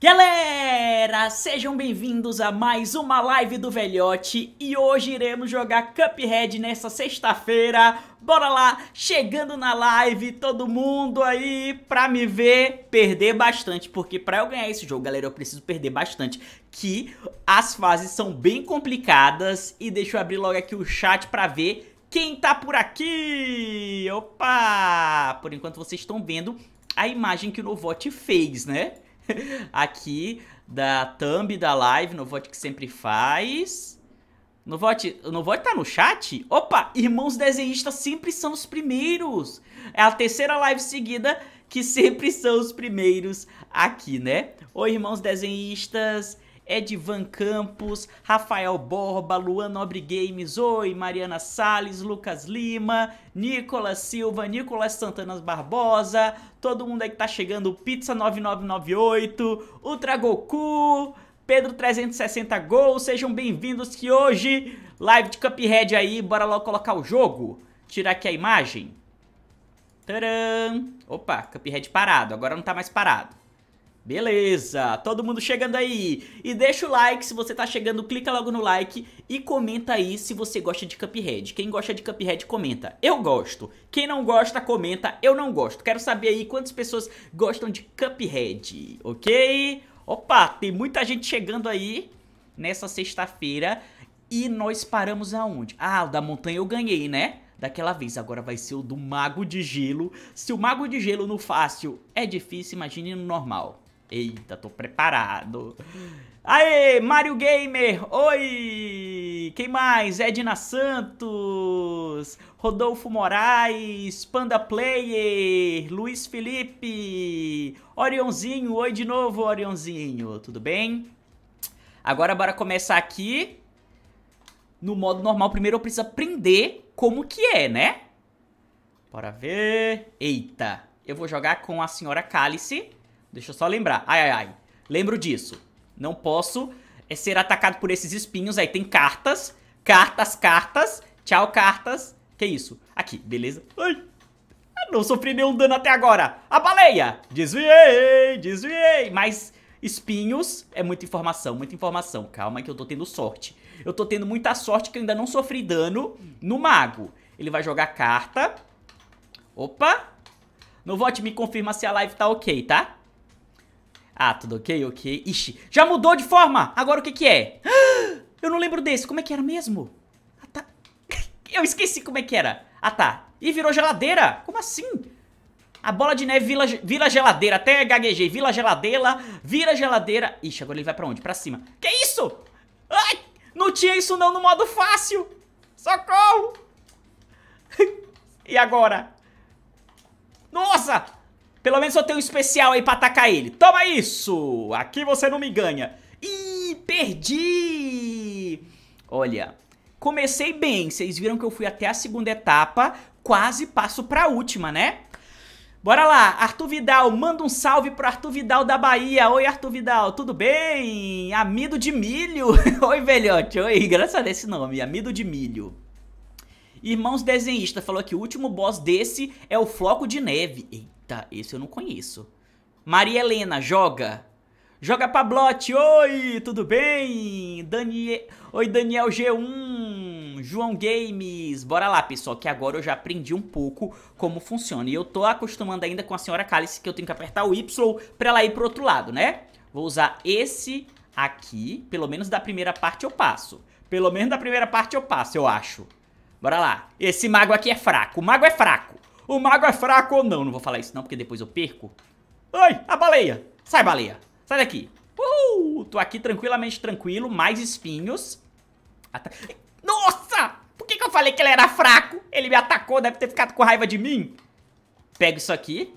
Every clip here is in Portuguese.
Galera, sejam bem-vindos a mais uma live do Velhote e hoje iremos jogar Cuphead nessa sexta-feira. Bora lá, chegando na live, todo mundo aí pra me ver perder bastante, porque pra eu ganhar esse jogo, galera, eu preciso perder bastante, que as fases são bem complicadas e deixa eu abrir logo aqui o chat pra ver quem tá por aqui. Opa! Por enquanto vocês estão vendo a imagem que o Novote fez, né? aqui da thumb da live, no vote que sempre faz. No vote, no vote tá no chat? Opa, irmãos desenhistas sempre são os primeiros. É a terceira live seguida que sempre são os primeiros aqui, né? Oi, irmãos desenhistas. Edvan Campos, Rafael Borba, Luan Nobre Games, Oi, Mariana Salles, Lucas Lima, Nicolas Silva, Nicolas Santana Barbosa, todo mundo aí que tá chegando, Pizza 9998, Ultra Goku, Pedro 360 Gol, sejam bem-vindos que hoje live de Cuphead aí, bora logo colocar o jogo, tirar aqui a imagem. Tcharam! Opa, Cuphead parado, agora não tá mais parado. Beleza, todo mundo chegando aí. E deixa o like se você tá chegando, clica logo no like e comenta aí se você gosta de Cuphead. Quem gosta de Cuphead comenta, eu gosto. Quem não gosta comenta, eu não gosto. Quero saber aí quantas pessoas gostam de Cuphead, ok? Opa, tem muita gente chegando aí nessa sexta-feira e nós paramos aonde? Ah, o da montanha eu ganhei, né? daquela vez. Agora vai ser o do Mago de Gelo. Se o Mago de Gelo no fácil é difícil, imagine no normal. Eita, tô preparado. Aê, Mario Gamer! Oi! Quem mais? Edna Santos, Rodolfo Moraes, Panda Player, Luiz Felipe, Orionzinho, oi de novo, Orionzinho, tudo bem? Agora bora começar aqui no modo normal. Primeiro eu preciso aprender como que é, né? Bora ver. Eita, eu vou jogar com a senhora Cálice. Deixa eu só lembrar. Ai, ai, ai. Lembro disso. Não posso é, ser atacado por esses espinhos. Aí tem cartas. Cartas, cartas. Tchau, cartas. Que isso? Aqui, beleza. Ai. Não sofri nenhum dano até agora. A baleia! Desviei, desviei. Mas espinhos é muita informação, muita informação. Calma que eu tô tendo sorte. Eu tô tendo muita sorte que eu ainda não sofri dano no mago. Ele vai jogar carta. Opa! No vote me confirma se a live tá ok, tá? Ah, tudo ok, ok. Ixi, já mudou de forma! Agora o que que é? Eu não lembro desse, como é que era mesmo? Ah, tá. Eu esqueci como é que era. Ah, tá. E virou geladeira! Como assim? A bola de neve vira, vira geladeira, até gaguejei. Vira geladeira, vira geladeira. Ixi, agora ele vai pra onde? Pra cima. Que isso? Ai, não tinha isso não no modo fácil. Socorro. e agora? Nossa, pelo menos eu tenho um especial aí pra atacar ele. Toma isso! Aqui você não me ganha. Ih, perdi! Olha, comecei bem. Vocês viram que eu fui até a segunda etapa. Quase passo pra última, né? Bora lá, Arthur Vidal, manda um salve pro Arthur Vidal da Bahia. Oi, Arthur Vidal, tudo bem? Amido de milho. Oi, velhote. Oi, graças a esse nome, amido de milho. Irmãos desenhista falou que o último boss desse é o floco de neve. Eita. Eita, esse eu não conheço. Maria Helena, joga. Joga Pablote, oi, tudo bem? Daniel, oi Daniel G1, João Games. Bora lá, pessoal, que agora eu já aprendi um pouco como funciona. E eu tô acostumando ainda com a senhora Cálice que eu tenho que apertar o Y pra ela ir pro outro lado, né? Vou usar esse aqui, pelo menos da primeira parte eu passo. Pelo menos da primeira parte eu passo, eu acho. Bora lá. Esse mago aqui é fraco, o mago é fraco. O mago é fraco ou não? Não vou falar isso não, porque depois eu perco. Ai, a baleia. Sai, baleia. Sai daqui. Uhul. Tô aqui tranquilamente tranquilo. Mais espinhos. Ata Nossa! Por que, que eu falei que ele era fraco? Ele me atacou, deve ter ficado com raiva de mim. Pego isso aqui.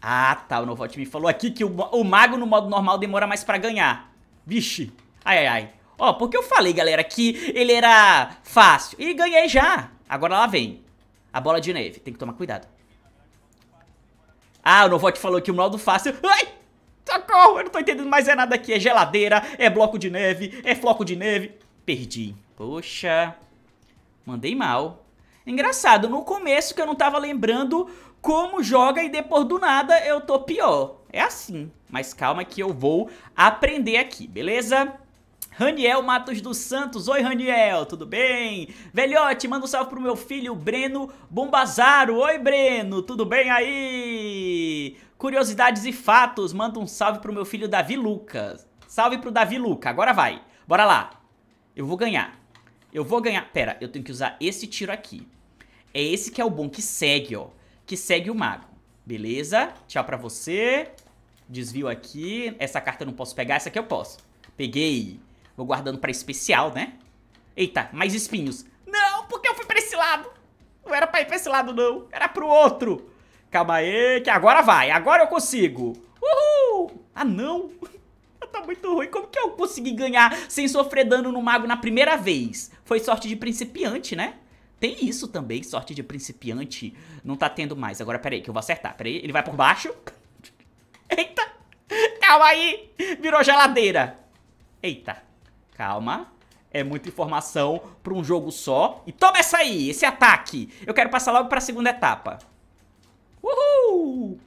Ah, tá. O novo time falou aqui que o, o, mago no modo normal demora mais pra ganhar. Vixe. Ai, ai, ai. Ó, porque eu falei, galera, que ele era fácil. E ganhei já. Agora lá vem. A bola de neve. Tem que tomar cuidado. Ah, o Novot falou que o modo fácil... Ai! Socorro! Eu não tô entendendo mais é nada aqui. É geladeira, é bloco de neve, é floco de neve. Perdi. Poxa. Mandei mal. Engraçado, no começo que eu não tava lembrando como joga e depois do nada eu tô pior. É assim. Mas calma que eu vou aprender aqui, beleza? Raniel Matos dos Santos. Oi, Raniel, tudo bem? Velhote, manda um salve pro meu filho Breno Bombazaro. Oi, Breno, tudo bem aí? Curiosidades e fatos, manda um salve pro meu filho Davi Lucas. Salve pro Davi Lucas, agora vai. Bora lá. Eu vou ganhar. Eu vou ganhar. Pera, eu tenho que usar esse tiro aqui. É esse que é o bom, que segue, ó. Que segue o mago. Beleza? Tchau pra você. Desvio aqui. Essa carta eu não posso pegar, essa aqui eu posso. Peguei. Vou guardando pra especial, né? Eita, mais espinhos. Não, porque eu fui pra esse lado. Não era pra ir pra esse lado, não. Era pro outro. Calma aí, que agora vai. Agora eu consigo. Uhul! Ah, não. tá muito ruim. Como que eu consegui ganhar sem sofrer dano no mago na primeira vez? Foi sorte de principiante, né? Tem isso também, sorte de principiante. Não tá tendo mais. Agora, peraí, que eu vou acertar. Peraí, ele vai por baixo. Eita! Calma aí! Virou geladeira. Eita. Calma. É muita informação pra um jogo só. E toma essa aí, esse ataque. Eu quero passar logo pra segunda etapa. Uhul!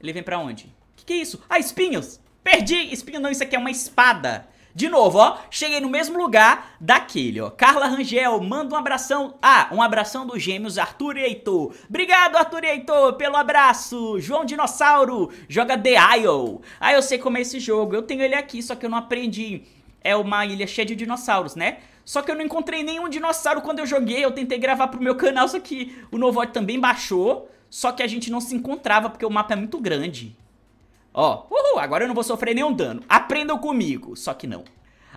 Ele vem pra onde? Que que é isso? Ah, espinhos! Perdi! Espinho não, isso aqui é uma espada. De novo, ó, cheguei no mesmo lugar daquele, ó. Carla Rangel, manda um abração. Ah, um abração dos gêmeos Arthur e Heitor. Obrigado, Arthur e Heitor, pelo abraço. João Dinossauro, joga The Isle. Ah, eu sei como é esse jogo. Eu tenho ele aqui, só que eu não aprendi é uma ilha cheia de dinossauros, né? Só que eu não encontrei nenhum dinossauro quando eu joguei, eu tentei gravar pro meu canal, só que o Novoid também baixou, só que a gente não se encontrava porque o mapa é muito grande. Ó, uhul, agora eu não vou sofrer nenhum dano. Aprendam comigo, só que não.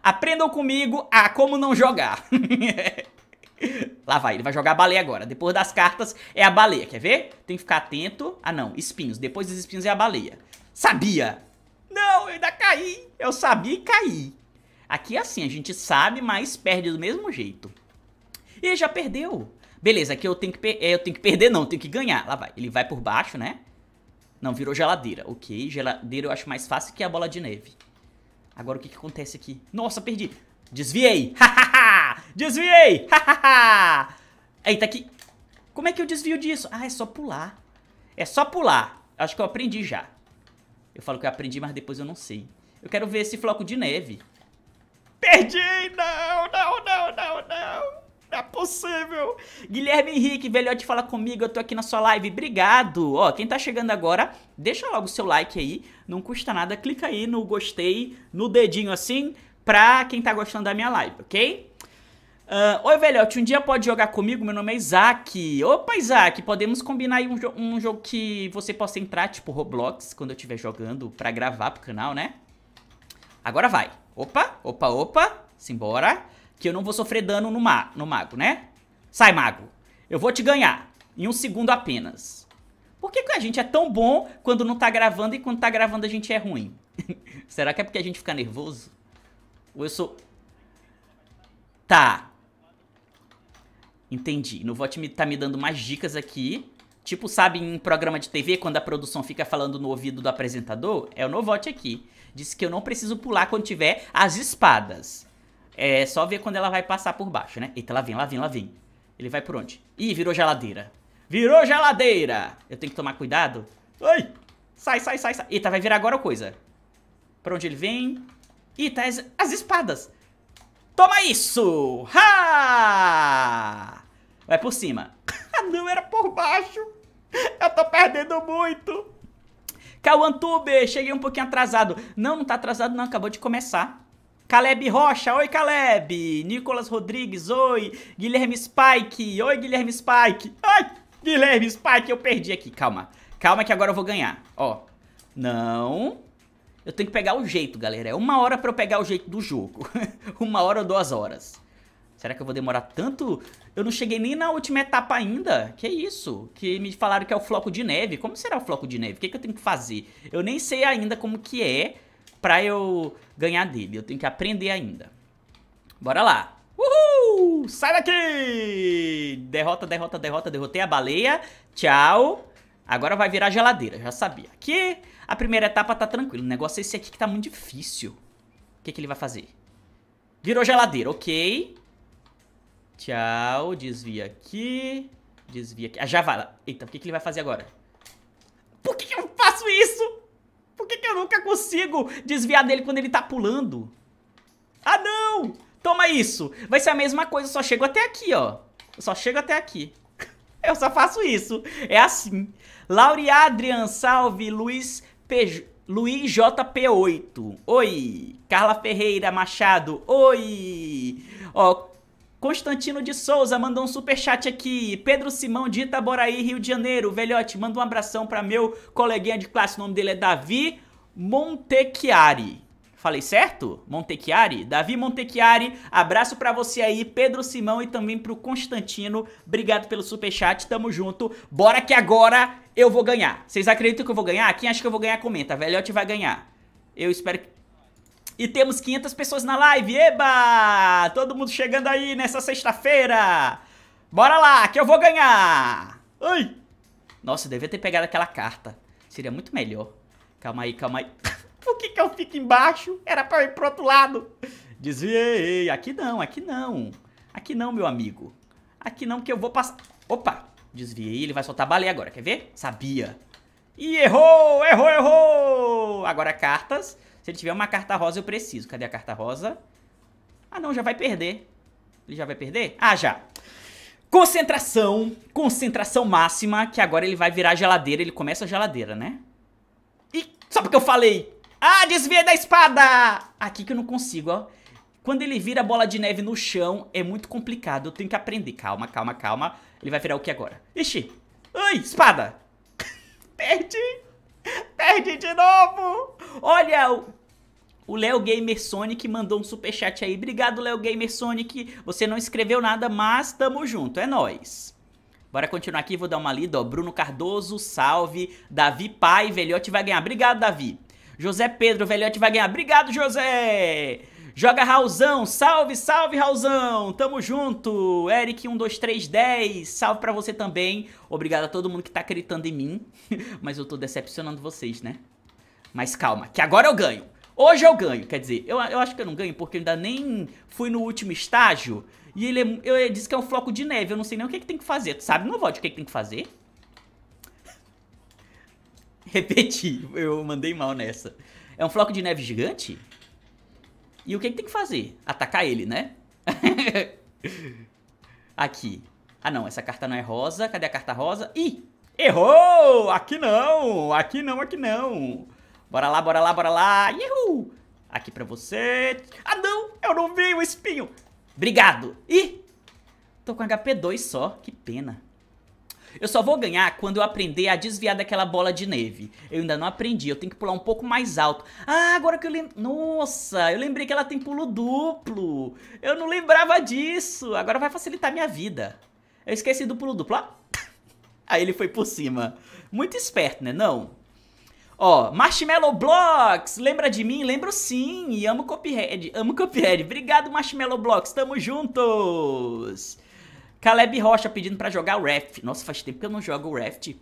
Aprendam comigo a como não jogar. Lá vai, ele vai jogar a baleia agora. Depois das cartas é a baleia, quer ver? Tem que ficar atento. Ah não, espinhos. Depois dos espinhos é a baleia. Sabia! Não, eu ainda caí. Eu sabia e caí. Aqui é assim, a gente sabe, mas perde do mesmo jeito. E já perdeu. Beleza, aqui eu tenho que, é, eu tenho que perder, não, eu tenho que ganhar. Lá vai. Ele vai por baixo, né? Não, virou geladeira. Ok, geladeira eu acho mais fácil que a bola de neve. Agora o que, que acontece aqui? Nossa, perdi. Desviei. Desviei. Eita, tá aqui. Como é que eu desvio disso? Ah, é só pular. É só pular. Acho que eu aprendi já. Eu falo que eu aprendi, mas depois eu não sei. Eu quero ver esse floco de neve. Perdi! Não, não, não, não, não! Não é possível! Guilherme Henrique, velhote, fala comigo, eu tô aqui na sua live, obrigado! Ó, quem tá chegando agora, deixa logo o seu like aí, não custa nada, clica aí no gostei, no dedinho assim, pra quem tá gostando da minha live, ok? Uh, Oi, velhote, um dia pode jogar comigo? Meu nome é Isaac. Opa, Isaac, podemos combinar aí um, jo um jogo que você possa entrar, tipo Roblox, quando eu estiver jogando, pra gravar pro canal, né? Agora vai! Opa, opa, opa. Simbora. Que eu não vou sofrer dano no, ma no mago, né? Sai, mago. Eu vou te ganhar. Em um segundo apenas. Por que, que a gente é tão bom quando não tá gravando e quando tá gravando a gente é ruim? Será que é porque a gente fica nervoso? Ou eu sou... Tá. Entendi. No Vot tá me dando mais dicas aqui. Tipo, sabe, em programa de TV, quando a produção fica falando no ouvido do apresentador? É o Novot aqui. Disse que eu não preciso pular quando tiver as espadas. É só ver quando ela vai passar por baixo, né? Eita, lá vem, lá vem, lá vem. Ele vai por onde? Ih, virou geladeira. Virou geladeira! Eu tenho que tomar cuidado. Ai! Sai, sai, sai, sai. Eita, vai virar agora coisa. Pra onde ele vem? Eita, tá as, as espadas. Toma isso! Ha! Vai por cima. não, era por baixo. Eu tô perdendo muito. Cauan cheguei um pouquinho atrasado. Não, não tá atrasado não, acabou de começar. Caleb Rocha, oi Caleb. Nicolas Rodrigues, oi. Guilherme Spike, oi Guilherme Spike. Ai, Guilherme Spike, eu perdi aqui. Calma, calma que agora eu vou ganhar. Ó, não. Eu tenho que pegar o jeito, galera. É uma hora pra eu pegar o jeito do jogo. uma hora ou duas horas. Será que eu vou demorar tanto? Eu não cheguei nem na última etapa ainda. Que isso? Que me falaram que é o floco de neve. Como será o floco de neve? O que, que eu tenho que fazer? Eu nem sei ainda como que é pra eu ganhar dele. Eu tenho que aprender ainda. Bora lá. Uhul! Sai daqui! Derrota, derrota, derrota. Derrotei a baleia. Tchau. Agora vai virar geladeira, já sabia. Aqui, a primeira etapa tá tranquilo. O negócio é esse aqui que tá muito difícil. O que, que ele vai fazer? Virou geladeira, ok. Tchau, desvia aqui. Desvia aqui. Ah, já vai. Eita, o que, que ele vai fazer agora? Por que, que eu faço isso? Por que, que eu nunca consigo desviar dele quando ele tá pulando? Ah, não! Toma isso. Vai ser a mesma coisa, eu só chego até aqui, ó. Eu só chego até aqui. eu só faço isso. É assim. Lauri Adrian, salve. Luiz P... Luiz JP8. Oi. Carla Ferreira Machado. Oi. Ó, Constantino de Souza mandou um super chat aqui. Pedro Simão de Itaboraí, Rio de Janeiro. Velhote, manda um abração para meu coleguinha de classe. O nome dele é Davi Montechiari. Falei certo? Montechiari? Davi Montechiari, abraço para você aí, Pedro Simão e também pro Constantino. Obrigado pelo super chat, tamo junto. Bora que agora eu vou ganhar. Vocês acreditam que eu vou ganhar? Quem acha que eu vou ganhar, comenta. Velhote vai ganhar. Eu espero que e temos 500 pessoas na live. Eba! Todo mundo chegando aí nessa sexta-feira. Bora lá, que eu vou ganhar. Ai! Nossa, eu devia ter pegado aquela carta. Seria muito melhor. Calma aí, calma aí. Por que que eu fico embaixo? Era pra eu ir pro outro lado. Desviei. Aqui não, aqui não. Aqui não, meu amigo. Aqui não, que eu vou passar... Opa! Desviei, ele vai soltar baleia agora, quer ver? Sabia. E errou, errou, errou! Agora cartas. Se ele tiver uma carta rosa, eu preciso. Cadê a carta rosa? Ah, não, já vai perder. Ele já vai perder? Ah, já. Concentração, concentração máxima, que agora ele vai virar geladeira, ele começa a geladeira, né? E só porque eu falei, ah, desvia da espada! Aqui que eu não consigo, ó. Quando ele vira bola de neve no chão, é muito complicado, eu tenho que aprender. Calma, calma, calma. Ele vai virar o que agora? Ixi! Ai, espada! Perdi! Perde de novo! Olha, o Léo Gamer Sonic mandou um super chat aí. Obrigado, Léo Gamer Sonic. Você não escreveu nada, mas tamo junto, é nós. Bora continuar aqui, vou dar uma lida, ó. Bruno Cardoso, salve. Davi Pai, Velhote vai ganhar. Obrigado, Davi. José Pedro, Velhote vai ganhar. Obrigado, José. Joga Raulzão, salve, salve Raulzão, tamo junto, Eric12310, salve pra você também, obrigado a todo mundo que tá acreditando em mim, mas eu tô decepcionando vocês, né? Mas calma, que agora eu ganho, Hoje eu ganho, quer dizer, eu, eu acho que eu não ganho porque eu ainda nem fui no último estágio. E ele, é, eu, ele disse que é um floco de neve, eu não sei nem o que, que tem que fazer. Tu sabe, não vote, o que, que tem que fazer? Repeti, eu mandei mal nessa. É um floco de neve gigante? E o que, que tem que fazer? Atacar ele, né? Aqui. Ah não, essa carta não é rosa. Cadê a carta rosa? Ih, errou! Aqui não, aqui não, aqui não. Bora lá, bora lá, bora lá. Yuhu! Aqui pra você. Ah, não! Eu não vi o espinho. Obrigado. Ih! Tô com HP 2 só. Que pena. Eu só vou ganhar quando eu aprender a desviar daquela bola de neve. Eu ainda não aprendi, eu tenho que pular um pouco mais alto. Ah, agora que eu lembro... Nossa, eu lembrei que ela tem pulo duplo. Eu não lembrava disso. Agora vai facilitar minha vida. Eu esqueci do pulo duplo, ó. Aí ele foi por cima. Muito esperto, né? Não. Ó, Marshmallow Blocks, lembra de mim? Lembro sim, e amo Cophead, amo Cophead. Obrigado, Marshmallow Blocks, tamo juntos! Caleb Rocha pedindo pra jogar o Raft. Nossa, faz tempo que eu não jogo o Raft.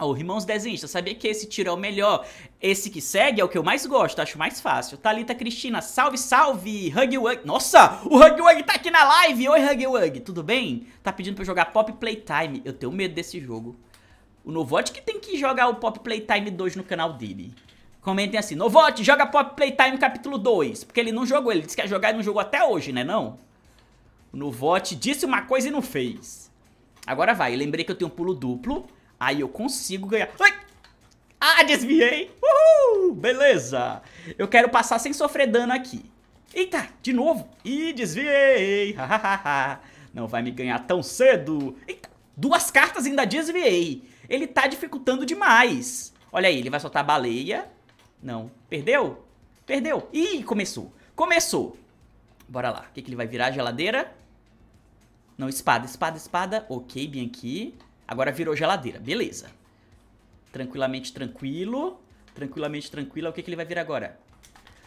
Oh, irmãos Desenhista, sabia que esse tiro é o melhor? Esse que segue é o que eu mais gosto, acho mais fácil. Talita Cristina, salve, salve! Hug Wug. Nossa, o Hug Wug tá aqui na live! Oi, Hug Wug, tudo bem? Tá pedindo pra eu jogar Pop Playtime. Eu tenho medo desse jogo. O Novote que tem que jogar o Pop Playtime 2 no canal dele. Comentem assim, Novote, joga Pop Playtime capítulo 2. Porque ele não jogou, ele disse que ia jogar e não jogou até hoje, né não? O Novote disse uma coisa e não fez. Agora vai, lembrei que eu tenho um pulo duplo. Aí eu consigo ganhar... Ai! Ah, desviei! Uhul! Beleza! Eu quero passar sem sofrer dano aqui. Eita, de novo! Ih, desviei! Não vai me ganhar tão cedo! Eita, duas cartas ainda desviei! Ele tá dificultando demais. Olha aí, ele vai soltar a baleia. Não. Perdeu? Perdeu. Ih, começou. Começou. Bora lá. O que, que ele vai virar? Geladeira? Não, espada, espada, espada. Ok, bem aqui. Agora virou geladeira. Beleza. Tranquilamente tranquilo. Tranquilamente tranquilo. O que, que ele vai virar agora?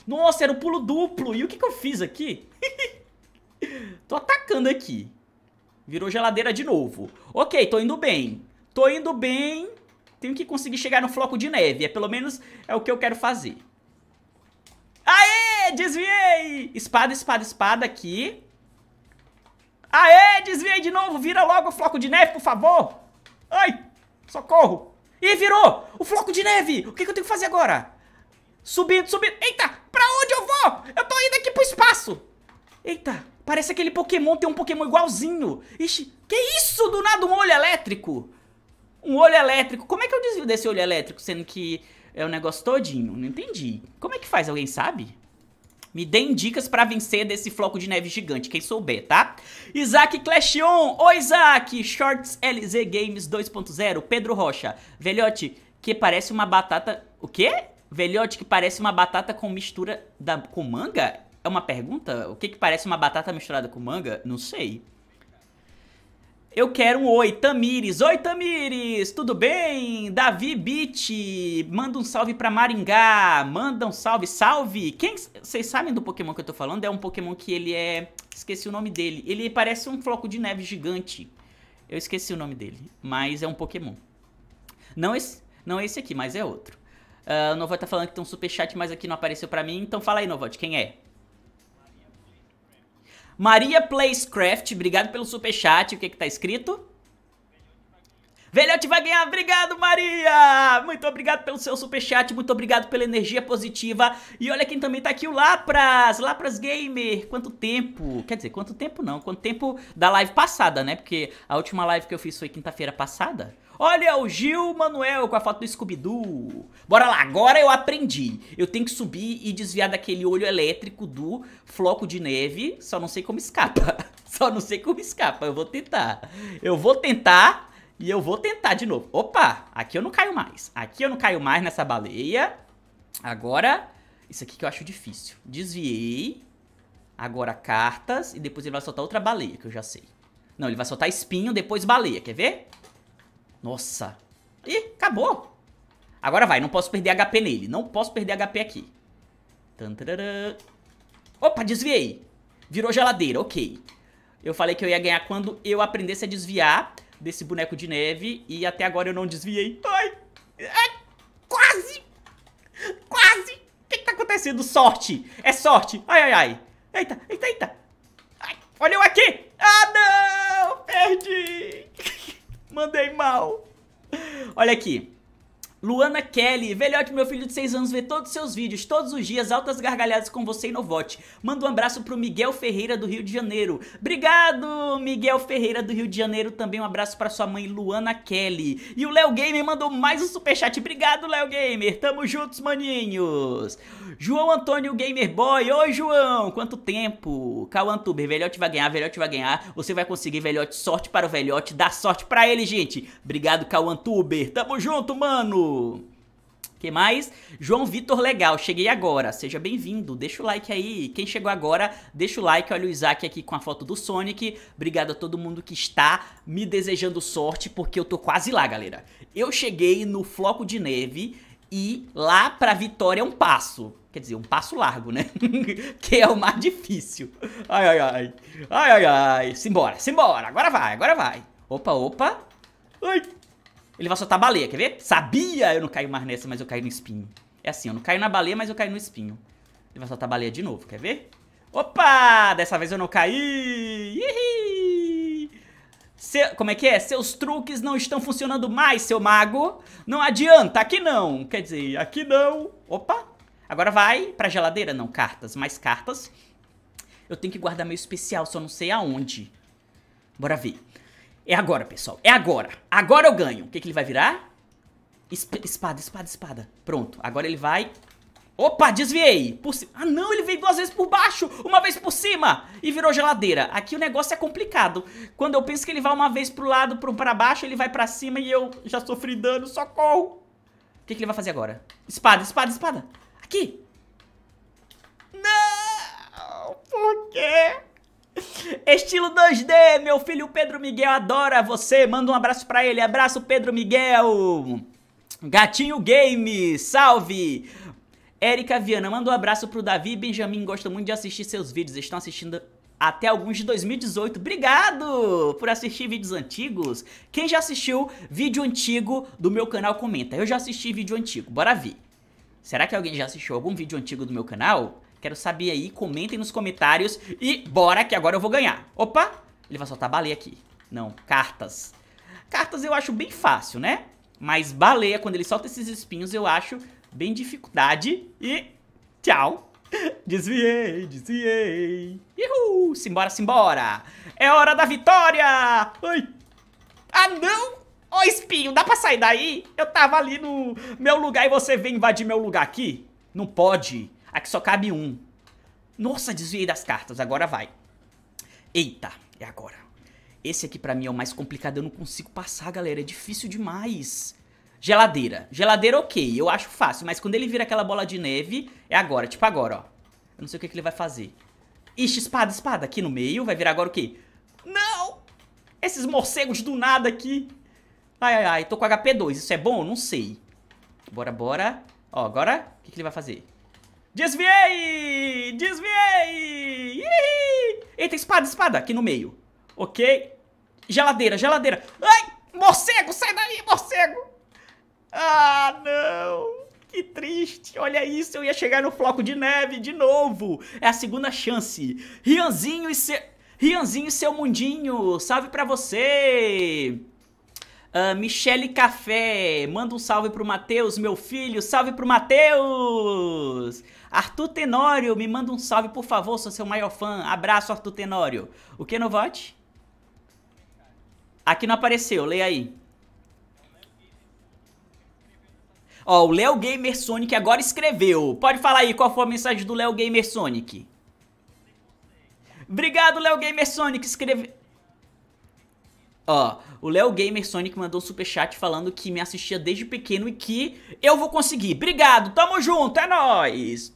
Nossa, era um pulo duplo. E o que, que eu fiz aqui? tô atacando aqui. Virou geladeira de novo. Ok, tô indo bem. Tô indo bem, tenho que conseguir chegar no floco de neve. É pelo menos é o que eu quero fazer. Aê, desviei! Espada, espada, espada aqui. Aê, desviei de novo. Vira logo o floco de neve, por favor. Ai, socorro. Ih, virou! O floco de neve! O que, que eu tenho que fazer agora? Subindo, subindo. Eita, pra onde eu vou? Eu tô indo aqui pro espaço. Eita, parece aquele Pokémon tem um Pokémon igualzinho. Ixi, que isso? Do nada um olho elétrico. Um olho elétrico. Como é que eu desvio desse olho elétrico, sendo que é o um negócio todinho? Não entendi. Como é que faz? Alguém sabe? Me deem dicas pra vencer desse floco de neve gigante, quem souber, tá? Isaac Clash On, oi Isaac, Shorts LZ Games 2.0, Pedro Rocha, Velhote, que parece uma batata... O quê? Velhote, que parece uma batata com mistura da... com manga? É uma pergunta? O que que parece uma batata misturada com manga? Não sei. Eu quero um oi, Tamires. Oi, Tamires! Tudo bem? Davi Beat, manda um salve pra Maringá. Manda um salve, salve! Quem vocês sabem do Pokémon que eu tô falando? É um Pokémon que ele é, esqueci o nome dele. Ele parece um floco de neve gigante. Eu esqueci o nome dele, mas é um Pokémon. Não esse, não é esse aqui, mas é outro. Uh, o Novot tá falando que tem um super chat, mas aqui não apareceu pra mim. Então fala aí, Novot, quem é? Maria Playscraft, obrigado pelo superchat. O que que tá escrito? Velhote vai ganhar, obrigado Maria! Muito obrigado pelo seu superchat, muito obrigado pela energia positiva. E olha quem também tá aqui, o Lapras, Lapras Gamer. Quanto tempo? Quer dizer, quanto tempo não, quanto tempo da live passada, né? Porque a última live que eu fiz foi quinta-feira passada. Olha o Gil Manuel com a foto do Scooby-Doo. Bora lá, agora eu aprendi. Eu tenho que subir e desviar daquele olho elétrico do floco de neve. Só não sei como escapa. Só não sei como escapa. Eu vou tentar. Eu vou tentar e eu vou tentar de novo. Opa, aqui eu não caio mais. Aqui eu não caio mais nessa baleia. Agora, isso aqui que eu acho difícil. Desviei. Agora cartas e depois ele vai soltar outra baleia, que eu já sei. Não, ele vai soltar espinho, depois baleia. Quer ver? Quer ver? Nossa. Ih, acabou. Agora vai, não posso perder HP nele. Não posso perder HP aqui. Opa, desviei. Virou geladeira, ok. Eu falei que eu ia ganhar quando eu aprendesse a desviar desse boneco de neve. E até agora eu não desviei. Ai, ai quase. Quase. O que, que tá acontecendo? Sorte. É sorte. Ai, ai, ai. Eita, eita, eita. Ai, olha eu aqui. Ah, não. Perdi. Mandei mal. Olha aqui. Luana Kelly, velhote, meu filho de 6 anos vê todos os seus vídeos, todos os dias, altas gargalhadas com você e Novote. Manda um abraço pro Miguel Ferreira do Rio de Janeiro. Obrigado, Miguel Ferreira do Rio de Janeiro. Também um abraço pra sua mãe, Luana Kelly. E o Léo Gamer mandou mais um superchat. Obrigado, Léo Gamer. Tamo juntos, maninhos. João Antônio Gamer Boy. Oi, João. Quanto tempo? Cauã Tuber, velhote vai ganhar, velhote vai ganhar. Você vai conseguir, velhote. Sorte para o velhote. Dá sorte pra ele, gente. Obrigado, Cauã Tuber. Tamo junto, mano. Quem que mais? João Vitor Legal, cheguei agora, seja bem-vindo, deixa o like aí. Quem chegou agora, deixa o like. Olha o Isaac aqui com a foto do Sonic. Obrigado a todo mundo que está me desejando sorte, porque eu tô quase lá, galera. Eu cheguei no Floco de Neve e lá pra Vitória é um passo. Quer dizer, um passo largo, né? que é o mais difícil. Ai, ai, ai. Ai, ai, ai. Simbora, simbora. Agora vai, agora vai. Opa, opa. Ai, ele vai soltar baleia, quer ver? Sabia eu não caio mais nessa, mas eu caí no espinho. É assim, eu não caio na baleia, mas eu caio no espinho. Ele vai soltar baleia de novo, quer ver? Opa! Dessa vez eu não caí! Ihi! como é que é? Seus truques não estão funcionando mais, seu mago. Não adianta, aqui não. Quer dizer, aqui não. Opa! Agora vai pra geladeira. Não, cartas. Mais cartas. Eu tenho que guardar meu especial, só não sei aonde. Bora ver. É agora, pessoal. É agora. Agora eu ganho. O que, que ele vai virar? Esp espada, espada, espada. Pronto. Agora ele vai... Opa, desviei. Por cima. Ah, não, ele veio duas vezes por baixo, uma vez por cima e virou geladeira. Aqui o negócio é complicado. Quando eu penso que ele vai uma vez pro lado, pro, pra baixo, ele vai pra cima e eu já sofri dano. Socorro. O que, que ele vai fazer agora? Espada, espada, espada. Aqui. Não. Por quê? Estilo 2D, meu filho Pedro Miguel adora você. Manda um abraço pra ele. Abraço, Pedro Miguel. Gatinho Game, salve. Érica Viana, manda um abraço pro Davi e Benjamin. Gosto muito de assistir seus vídeos. Estão assistindo até alguns de 2018. Obrigado por assistir vídeos antigos. Quem já assistiu vídeo antigo do meu canal, comenta. Eu já assisti vídeo antigo, bora ver. Será que alguém já assistiu algum vídeo antigo do meu canal? Quero saber aí, comentem nos comentários e bora que agora eu vou ganhar. Opa, ele vai soltar baleia aqui. Não, cartas. Cartas eu acho bem fácil, né? Mas baleia, quando ele solta esses espinhos, eu acho bem dificuldade. E tchau. Desviei, desviei. Uhul, simbora, simbora. É hora da vitória. Ai. Ah, não. Ó, oh, espinho, dá pra sair daí? Eu tava ali no meu lugar e você vem invadir meu lugar aqui? Não pode. Aqui só cabe um. Nossa, desviei das cartas. Agora vai. Eita, é agora. Esse aqui pra mim é o mais complicado. Eu não consigo passar, galera. É difícil demais. Geladeira. Geladeira, ok. Eu acho fácil. Mas quando ele vira aquela bola de neve, é agora. Tipo agora, ó. Eu não sei o que, que ele vai fazer. Ixi, espada, espada. Aqui no meio. Vai virar agora o quê? Não! Esses morcegos do nada aqui. Ai, ai, ai. Tô com HP2. Isso é bom? Não sei. Bora, bora. Ó, agora... O que, que ele vai fazer? Desviei! Desviei! Ih! Eita, espada, espada, aqui no meio. Ok. Geladeira, geladeira. Ai, morcego, sai daí, morcego. Ah, não. Que triste. Olha isso, eu ia chegar no floco de neve de novo. É a segunda chance. Rianzinho e seu... Rianzinho e seu mundinho, salve pra você. Uh, Michele Café, manda um salve pro Matheus, meu filho, salve pro Matheus! Arthur Tenório, me manda um salve, por favor, sou seu maior fã. Abraço, Arthur Tenório. O que Novote? vote? Aqui não apareceu, leia aí. Ó, o Léo Gamer Sonic agora escreveu. Pode falar aí qual foi a mensagem do Léo Gamer Sonic. Obrigado, Léo Gamer Sonic, escreveu. Ó, o Léo Gamer Sonic mandou um superchat falando que me assistia desde pequeno e que eu vou conseguir. Obrigado, tamo junto, é nóis!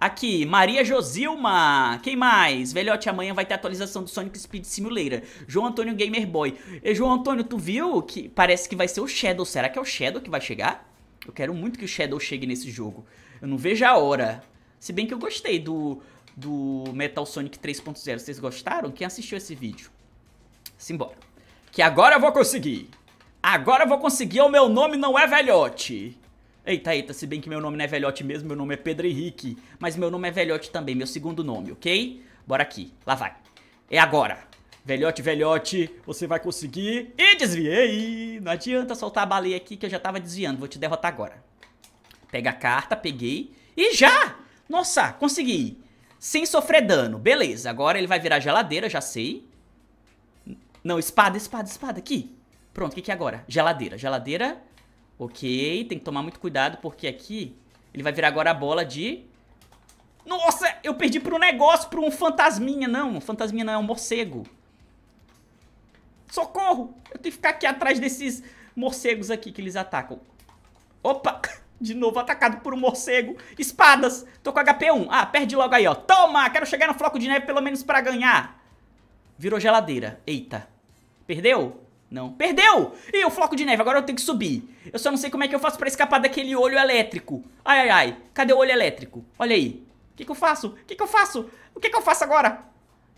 Aqui, Maria Josilma. Quem mais? Velhote, amanhã vai ter atualização do Sonic Speed Simulator. João Antônio Gamer Boy. E, João Antônio, tu viu que parece que vai ser o Shadow. Será que é o Shadow que vai chegar? Eu quero muito que o Shadow chegue nesse jogo. Eu não vejo a hora. Se bem que eu gostei do, do Metal Sonic 3.0. Vocês gostaram? Quem assistiu esse vídeo? Simbora. Que agora eu vou conseguir. Agora eu vou conseguir. O meu nome não é Velhote. Eita, eita, se bem que meu nome não é velhote mesmo, meu nome é Pedro Henrique. Mas meu nome é velhote também, meu segundo nome, ok? Bora aqui, lá vai. É agora. Velhote, velhote, você vai conseguir. E desviei! Não adianta soltar a baleia aqui que eu já tava desviando, vou te derrotar agora. Pega a carta, peguei. E já! Nossa, consegui! Sem sofrer dano, beleza. Agora ele vai virar geladeira, já sei. Não, espada, espada, espada, aqui. Pronto, o que, que é agora? Geladeira, geladeira, Ok, tem que tomar muito cuidado porque aqui ele vai virar agora a bola de... Nossa, eu perdi para um negócio, para um fantasminha. Não, um fantasminha não, é um morcego. Socorro! Eu tenho que ficar aqui atrás desses morcegos aqui que eles atacam. Opa! De novo atacado por um morcego. Espadas! Tô com HP 1. Ah, perde logo aí, ó. Toma! Quero chegar no floco de neve pelo menos para ganhar. Virou geladeira. Eita. Perdeu? Não. Perdeu! E o floco de neve, agora eu tenho que subir. Eu só não sei como é que eu faço pra escapar daquele olho elétrico. Ai, ai, ai. Cadê o olho elétrico? Olha aí. O que que eu faço? O que que eu faço? O que que eu faço agora?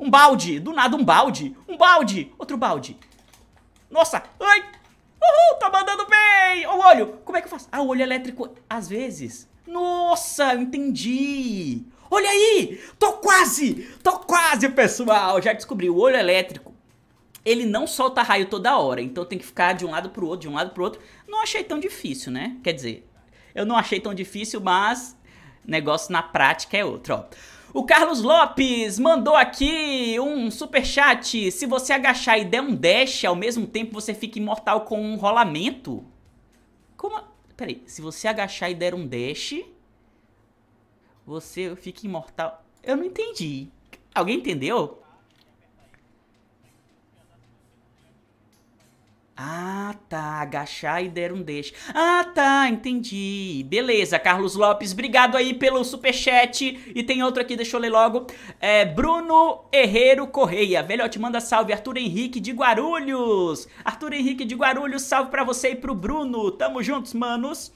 Um balde. Do nada, um balde. Um balde. Outro balde. Nossa. Ai. Uhul, tá mandando bem. O olho. Como é que eu faço? Ah, o olho elétrico, às vezes. Nossa, eu entendi. Olha aí. Tô quase. Tô quase, pessoal. Já descobri o olho elétrico ele não solta raio toda hora, então tem que ficar de um lado pro outro, de um lado pro outro. Não achei tão difícil, né? Quer dizer, eu não achei tão difícil, mas negócio na prática é outro, ó. O Carlos Lopes mandou aqui um super chat. Se você agachar e der um dash, ao mesmo tempo você fica imortal com um rolamento. Como? Peraí, se você agachar e der um dash, você fica imortal. Eu não entendi. Alguém entendeu? Ah, tá. Agachar e der um deixa. Ah, tá. Entendi. Beleza, Carlos Lopes. Obrigado aí pelo superchat. E tem outro aqui, deixa eu ler logo. É Bruno Herreiro Correia. Velhote, manda salve. Arthur Henrique de Guarulhos. Arthur Henrique de Guarulhos, salve pra você e pro Bruno. Tamo juntos, manos.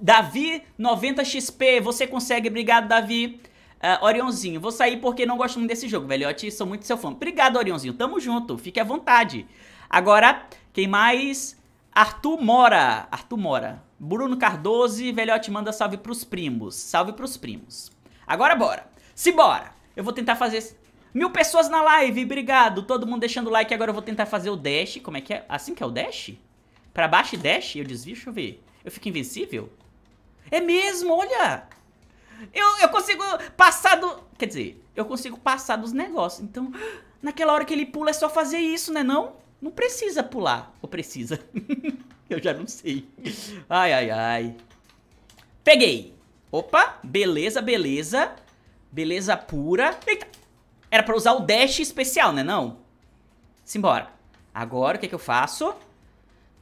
Davi 90XP. Você consegue. Obrigado, Davi. Uh, Orionzinho, vou sair porque não gosto muito desse jogo, velhote. Sou muito seu fã. Obrigado, Orionzinho. Tamo junto. Fique à vontade. Agora, quem mais? Arthur Mora. Arthur Mora. Bruno Cardoso Velhote manda salve pros primos. Salve pros primos. Agora bora. Se bora. Eu vou tentar fazer... Mil pessoas na live, obrigado. Todo mundo deixando like. Agora eu vou tentar fazer o dash. Como é que é? Assim que é o dash? Pra baixo e dash? Eu desvio, deixa eu ver. Eu fico invencível? É mesmo, olha! Eu, eu consigo passar do... Quer dizer, eu consigo passar dos negócios. Então, naquela hora que ele pula é só fazer isso, né não? Não precisa pular. Ou precisa? eu já não sei. Ai, ai, ai. Peguei. Opa, beleza, beleza. Beleza pura. Eita. Era pra usar o dash especial, né não? Simbora. Agora, o que é que eu faço?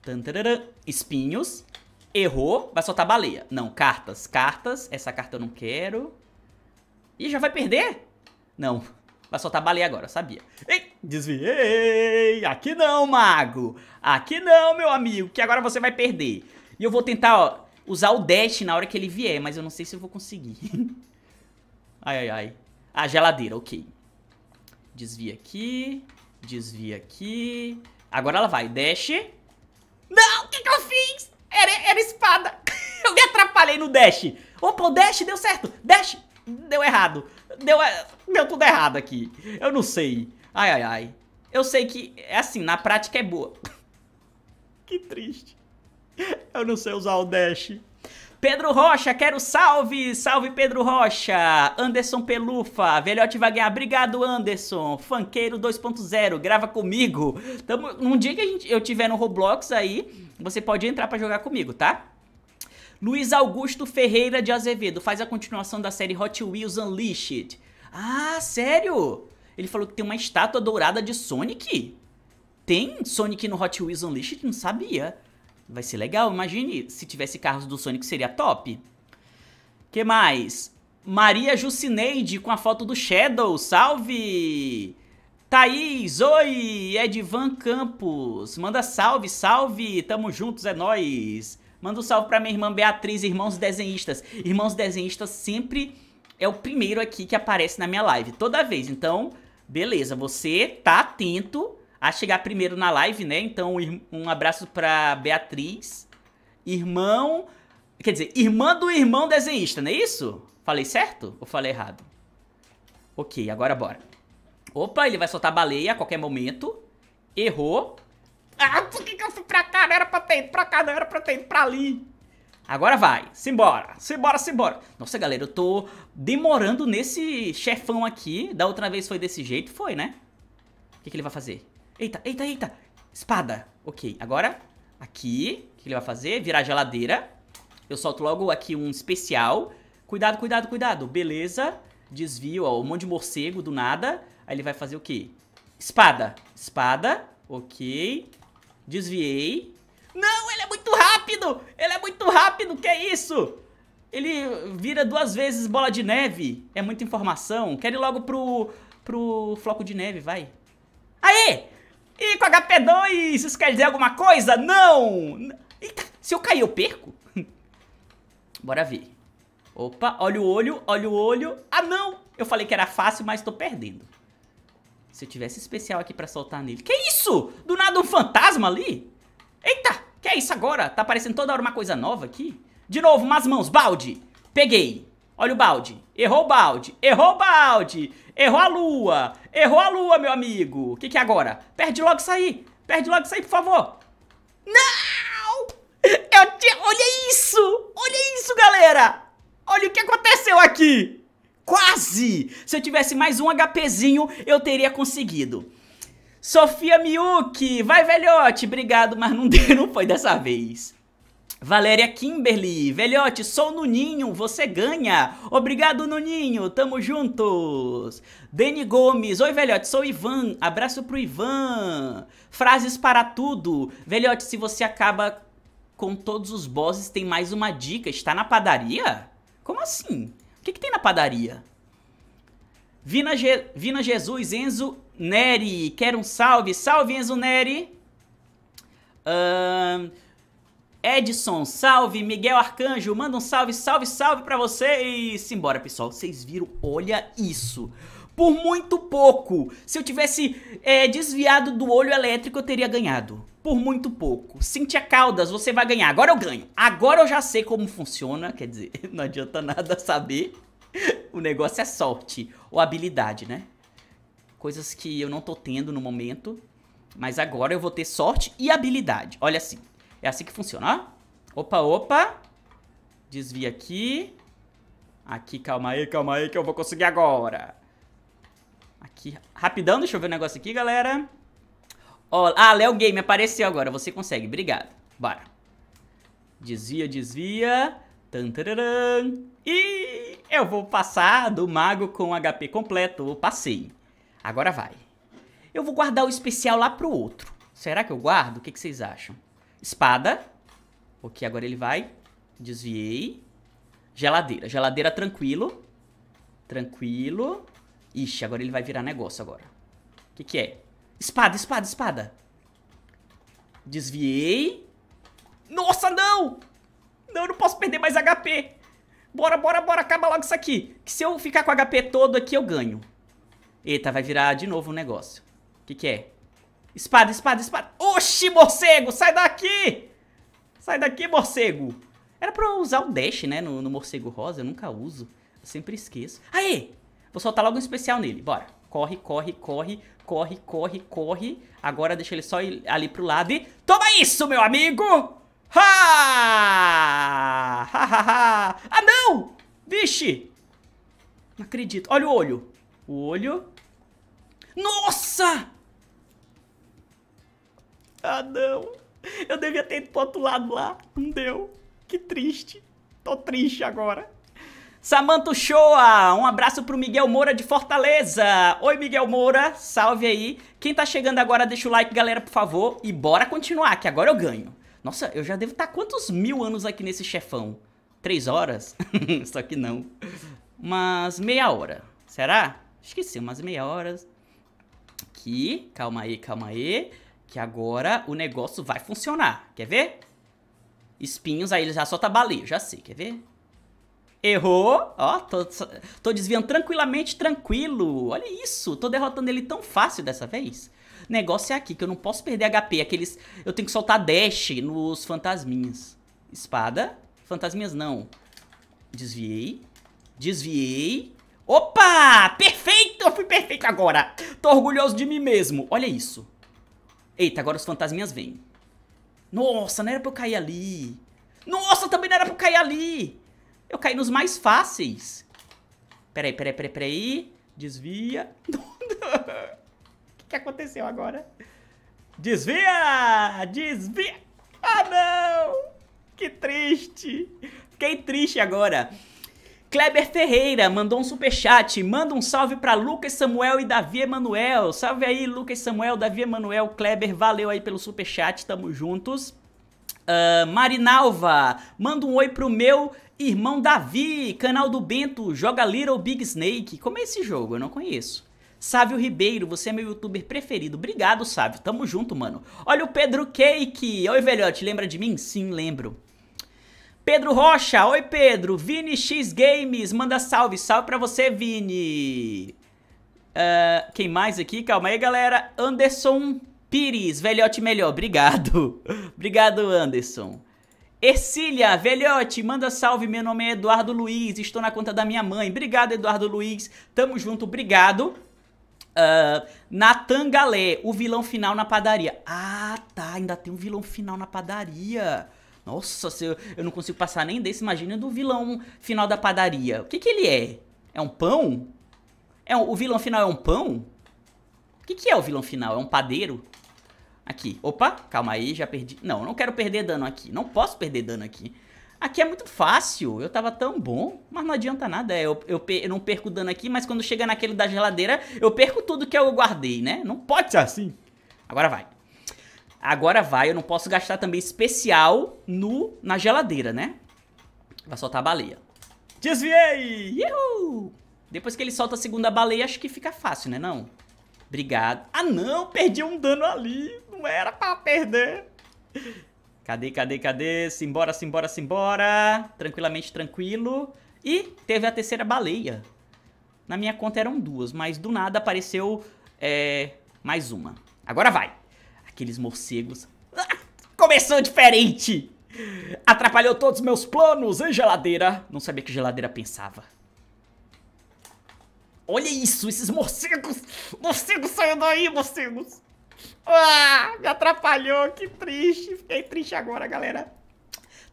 Tantarara. Espinhos. Errou. Vai soltar baleia. Não, cartas. Cartas. Essa carta eu não quero. Ih, já vai perder? Não. Vai soltar baleia agora, sabia. Eita. Desviei! Aqui não, mago! Aqui não, meu amigo, que agora você vai perder. E eu vou tentar, ó, usar o dash na hora que ele vier, mas eu não sei se eu vou conseguir. ai, ai, ai. A ah, geladeira, ok. Desvia aqui, desvia aqui. Agora ela vai, dash. Não, o que, que eu fiz? Era, era espada. eu me atrapalhei no dash. Opa, o dash deu certo. Dash deu errado. Deu, é, deu tudo errado aqui. Eu não sei. Ai, ai, ai. Eu sei que, é assim, na prática é boa. que triste. Eu não sei usar o dash. Pedro Rocha, quero salve! Salve, Pedro Rocha! Anderson Pelufa, Velhote Vaguear, obrigado, Anderson! Fanqueiro 2.0, grava comigo! Tamo, um dia que gente, eu tiver no Roblox aí, você pode entrar para jogar comigo, tá? Luiz Augusto Ferreira de Azevedo, faz a continuação da série Hot Wheels Unleashed. Ah, sério? Ele falou que tem uma estátua dourada de Sonic? Tem Sonic no Hot Wheels Unleashed? Não sabia. Vai ser legal, imagine se tivesse carros do Sonic, seria top. que mais? Maria Jucineide com a foto do Shadow, salve! Thaís, oi! Edvan Campos, manda salve, salve, tamo juntos, é nóis! Manda um salve pra minha irmã Beatriz, irmãos desenhistas. Irmãos desenhistas sempre é o primeiro aqui que aparece na minha live, toda vez, então Beleza, você tá atento a chegar primeiro na live, né? Então, um abraço pra Beatriz, irmão... Quer dizer, irmã do irmão desenhista, não é isso? Falei certo ou falei errado? Ok, agora bora. Opa, ele vai soltar baleia a qualquer momento. Errou. Ah, por que, que eu fui pra cá? Não era pra ter ido pra cá, não era pra ter ido pra ali. Agora vai, simbora, simbora, simbora. Nossa, galera, eu tô demorando nesse chefão aqui. Da outra vez foi desse jeito, foi, né? O que, que ele vai fazer? Eita, eita, eita. Espada. Ok, agora aqui. O que, ele vai fazer? Virar geladeira. Eu solto logo aqui um especial. Cuidado, cuidado, cuidado. Beleza. Desvio, ó, um monte de morcego do nada. Aí ele vai fazer o quê? Espada. Espada. Ok. Desviei. Não, ele é muito rápido! Ele é muito rápido, que é isso? Ele vira duas vezes bola de neve. É muita informação. Quero ir logo pro, pro floco de neve, vai. Aê! E com HP2, isso quer dizer alguma coisa? Não! Eita, se eu cair eu perco? Bora ver. Opa, olha o olho, olha o olho. Ah, não! Eu falei que era fácil, mas tô perdendo. Se eu tivesse especial aqui pra soltar nele. Que isso? Do nada um fantasma ali? Eita! Que é isso agora? Tá aparecendo toda hora uma coisa nova aqui? De novo, umas mãos. Balde. Peguei. Olha o balde. Errou o balde. Errou o balde. Errou a lua. Errou a lua, meu amigo. O que, que é agora? Perde logo isso aí. Perde logo isso aí, por favor. Não! Eu te... Olha isso! Olha isso, galera! Olha o que aconteceu aqui! Quase! Se eu tivesse mais um HPzinho, eu teria conseguido. Sofia Miyuki, vai velhote, obrigado, mas não deu, não foi dessa vez. Valéria Kimberly, velhote, sou Nuninho, você ganha. Obrigado, Nuninho, tamo juntos. Deni Gomes, oi velhote, sou Ivan, abraço pro Ivan. Frases para tudo. Velhote, se você acaba com todos os bosses, tem mais uma dica. Está na padaria? Como assim? O que, que tem na padaria? Vina, Je Vina Jesus, Enzo Neri, quer um salve. Salve, Enzo Neri. Uh, Edson, salve. Miguel Arcanjo, manda um salve, salve, salve pra vocês. Simbora, pessoal. Vocês viram? Olha isso. Por muito pouco. Se eu tivesse é, desviado do olho elétrico, eu teria ganhado. Por muito pouco. Cintia Caldas, você vai ganhar. Agora eu ganho. Agora eu já sei como funciona. Quer dizer, não adianta nada saber. O negócio é sorte ou habilidade, né? coisas que eu não tô tendo no momento, mas agora eu vou ter sorte e habilidade. Olha assim, é assim que funciona, ó. Opa, opa, desvia aqui, aqui, calma aí, calma aí que eu vou conseguir agora. Aqui, rapidão, deixa eu ver o um negócio aqui, galera. Ó, ah, Léo Game apareceu agora, você consegue, obrigado. Bora. Desvia, desvia. Tantararam. E eu vou passar do mago com HP completo. passei. Agora vai. Eu vou guardar o especial lá pro outro. Será que eu guardo? O que, que vocês acham? Espada. Ok, agora ele vai. Desviei. Geladeira. Geladeira tranquilo. Tranquilo. Ixi, agora ele vai virar negócio agora. O que, que é? Espada, espada, espada. Desviei. Nossa, não! Não, eu não posso perder mais HP. Bora, bora, bora. Acaba logo isso aqui. Que se eu ficar com HP todo aqui, eu ganho. Eita, vai virar de novo um negócio. O que, que é? Espada, espada, espada. Oxi, morcego, sai daqui! Sai daqui, morcego! Era pra eu usar o dash, né, no, no morcego rosa. Eu nunca uso. Eu sempre esqueço. Aê! Vou soltar logo um especial nele. Bora. Corre, corre, corre, corre, corre, corre. Agora deixa ele só ir ali pro lado e... Toma isso, meu amigo! Ha! Ha, ha, ha! Ah, não! Vixe! Não acredito. Olha o olho. O olho... Nossa! Ah, não. Eu devia ter ido pro outro lado lá. Não deu. Que triste. Tô triste agora. Samanto Shoa, um abraço pro Miguel Moura de Fortaleza. Oi, Miguel Moura, salve aí. Quem tá chegando agora, deixa o like, galera, por favor. E bora continuar, que agora eu ganho. Nossa, eu já devo estar tá quantos mil anos aqui nesse chefão? Três horas? Só que não. Umas meia hora. Será? Esqueci, umas meia horas aqui. Calma aí, calma aí. Que agora o negócio vai funcionar. Quer ver? Espinhos, aí ele já solta baleio. Já sei, quer ver? Errou. Ó, tô, tô desviando tranquilamente, tranquilo. Olha isso. Tô derrotando ele tão fácil dessa vez. O negócio é aqui, que eu não posso perder HP. Aqueles... Eu tenho que soltar dash nos fantasminhas. Espada. Fantasminhas não. Desviei. Desviei. Opa! Perfeito! Eu fui perfeito agora! Tô orgulhoso de mim mesmo. Olha isso. Eita, agora os fantasminhas vêm. Nossa, não era pra eu cair ali. Nossa, também não era pra eu cair ali. Eu caí nos mais fáceis. Peraí, peraí, peraí, peraí. Desvia. O que, que aconteceu agora? Desvia! Desvia! Ah, não! Que triste! Fiquei triste agora. Kleber Ferreira mandou um super chat, manda um salve para Lucas Samuel e Davi Emanuel. Salve aí Lucas Samuel, Davi Emanuel, Kleber, valeu aí pelo super chat, tamo juntos. Uh, Marinalva, manda um oi pro meu irmão Davi, canal do Bento, joga Little Big Snake. Como é esse jogo? Eu não conheço. Sávio Ribeiro, você é meu youtuber preferido. Obrigado, Sávio. Tamo junto, mano. Olha o Pedro Cake. Oi, velhote, lembra de mim? Sim, lembro. Pedro Rocha, oi Pedro, Vini X Games, manda salve, salve pra você Vini. Uh, quem mais aqui? Calma aí galera, Anderson Pires, velhote melhor, obrigado. obrigado Anderson. Ercília, velhote, manda salve, meu nome é Eduardo Luiz, estou na conta da minha mãe. Obrigado Eduardo Luiz, tamo junto, obrigado. Uh, Natan Galé, o vilão final na padaria. Ah, tá, ainda tem um vilão final na padaria. Nossa, se eu, eu não consigo passar nem desse, imagina do vilão final da padaria. O que, que ele é? É um pão? É um, o vilão final é um pão? O que, que é o vilão final? É um padeiro? Aqui. Opa, calma aí, já perdi. Não, eu não quero perder dano aqui. Não posso perder dano aqui. Aqui é muito fácil. Eu tava tão bom, mas não adianta nada. É, eu, eu, eu, não perco dano aqui, mas quando chega naquele da geladeira, eu perco tudo que eu guardei, né? Não pode ser assim. Agora vai. Agora vai, eu não posso gastar também especial no na geladeira, né? Vai soltar a baleia. Desviei! Uhul! Depois que ele solta a segunda baleia, acho que fica fácil, né não? Obrigado. Ah não, perdi um dano ali. Não era pra perder. Cadê, cadê, cadê? Simbora, simbora, simbora. Tranquilamente, tranquilo. E teve a terceira baleia. Na minha conta eram duas, mas do nada apareceu é, mais uma. Agora vai aqueles morcegos. Ah, começou diferente! Atrapalhou todos os meus planos, hein, geladeira? Não sabia que geladeira pensava. Olha isso, esses morcegos! Morcegos saindo aí, morcegos! Ah, me atrapalhou, que triste. Fiquei triste agora, galera.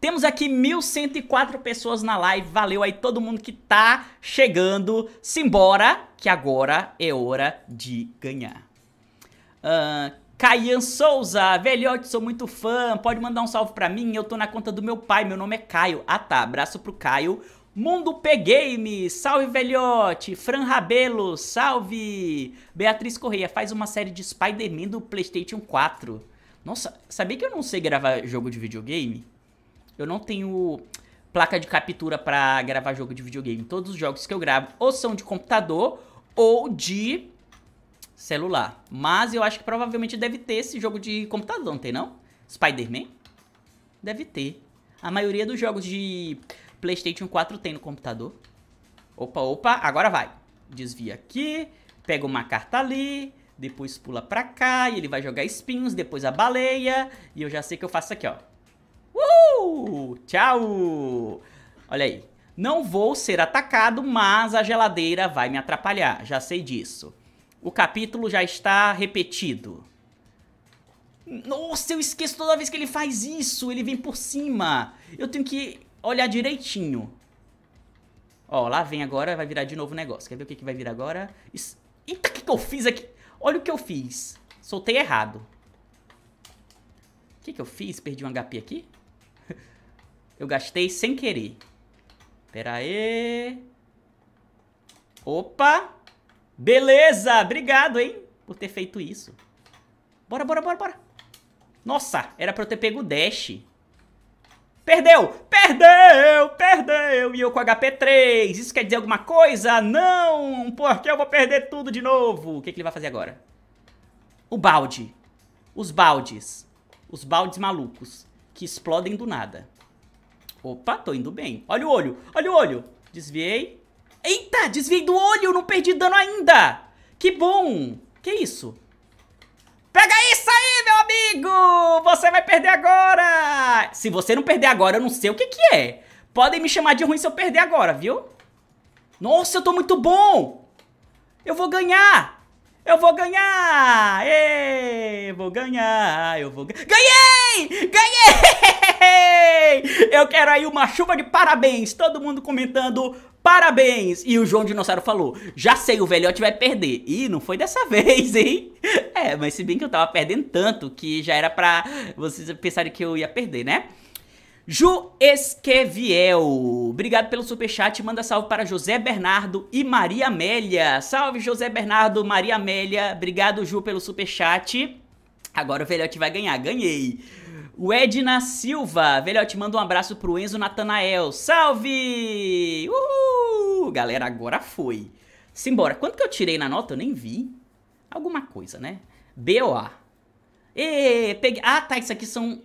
Temos aqui 1.104 pessoas na live. Valeu aí todo mundo que tá chegando. Simbora, que agora é hora de ganhar. Uh, Caian Souza, velhote, sou muito fã, pode mandar um salve pra mim, eu tô na conta do meu pai, meu nome é Caio. Ah tá, abraço pro Caio. Mundo P Game, salve velhote. Fran Rabelo, salve. Beatriz Correia, faz uma série de Spider-Man do PlayStation 4. Nossa, sabia que eu não sei gravar jogo de videogame? Eu não tenho placa de captura pra gravar jogo de videogame. Todos os jogos que eu gravo ou são de computador ou de celular. Mas eu acho que provavelmente deve ter esse jogo de computador, não tem não? Spider-Man? Deve ter. A maioria dos jogos de PlayStation 4 tem no computador. Opa, opa, agora vai. Desvia aqui, pega uma carta ali, depois pula pra cá e ele vai jogar espinhos, depois a baleia. E eu já sei que eu faço aqui, ó. Uhul! Tchau! Olha aí. Não vou ser atacado, mas a geladeira vai me atrapalhar. Já sei disso. O capítulo já está repetido. Nossa, eu esqueço toda vez que ele faz isso. Ele vem por cima. Eu tenho que olhar direitinho. Ó, lá vem agora, vai virar de novo o negócio. Quer ver o que, que vai virar agora? Isso... Eita, o que, que eu fiz aqui? Olha o que eu fiz. Soltei errado. O que, que eu fiz? Perdi um HP aqui? eu gastei sem querer. Pera aí. Opa! Beleza, obrigado, hein, por ter feito isso. Bora, bora, bora, bora. Nossa, era pra eu ter pego o dash. Perdeu, perdeu, perdeu. E eu com HP3. Isso quer dizer alguma coisa? Não, porque eu vou perder tudo de novo. O que, que ele vai fazer agora? O balde. Os baldes. Os baldes malucos. Que explodem do nada. Opa, tô indo bem. Olha o olho, olha o olho. Desviei. Eita, desviei do olho, não perdi dano ainda. Que bom. Que isso? Pega isso aí, meu amigo! Você vai perder agora! Se você não perder agora, eu não sei o que que é. Podem me chamar de ruim se eu perder agora, viu? Nossa, eu tô muito bom! Eu vou ganhar! Eu vou ganhar! Ei, vou ganhar, eu vou ganhar. Ganhei! Ganhei! Eu quero aí uma chuva de parabéns. Todo mundo comentando parabéns. E o João Dinossauro falou, já sei, o velhote vai perder. E não foi dessa vez, hein? É, mas se bem que eu tava perdendo tanto que já era pra vocês pensarem que eu ia perder, né? Ju Esqueviel, obrigado pelo superchat, manda salve para José Bernardo e Maria Amélia. Salve José Bernardo, Maria Amélia, obrigado Ju pelo superchat. Agora o Velhote vai ganhar, ganhei. O Edna Silva, Velhote manda um abraço pro Enzo Natanael, salve! Uhul! Galera, agora foi. Simbora, quanto que eu tirei na nota? Eu nem vi. Alguma coisa, né? BOA. E, peguei... Ah, tá, isso aqui são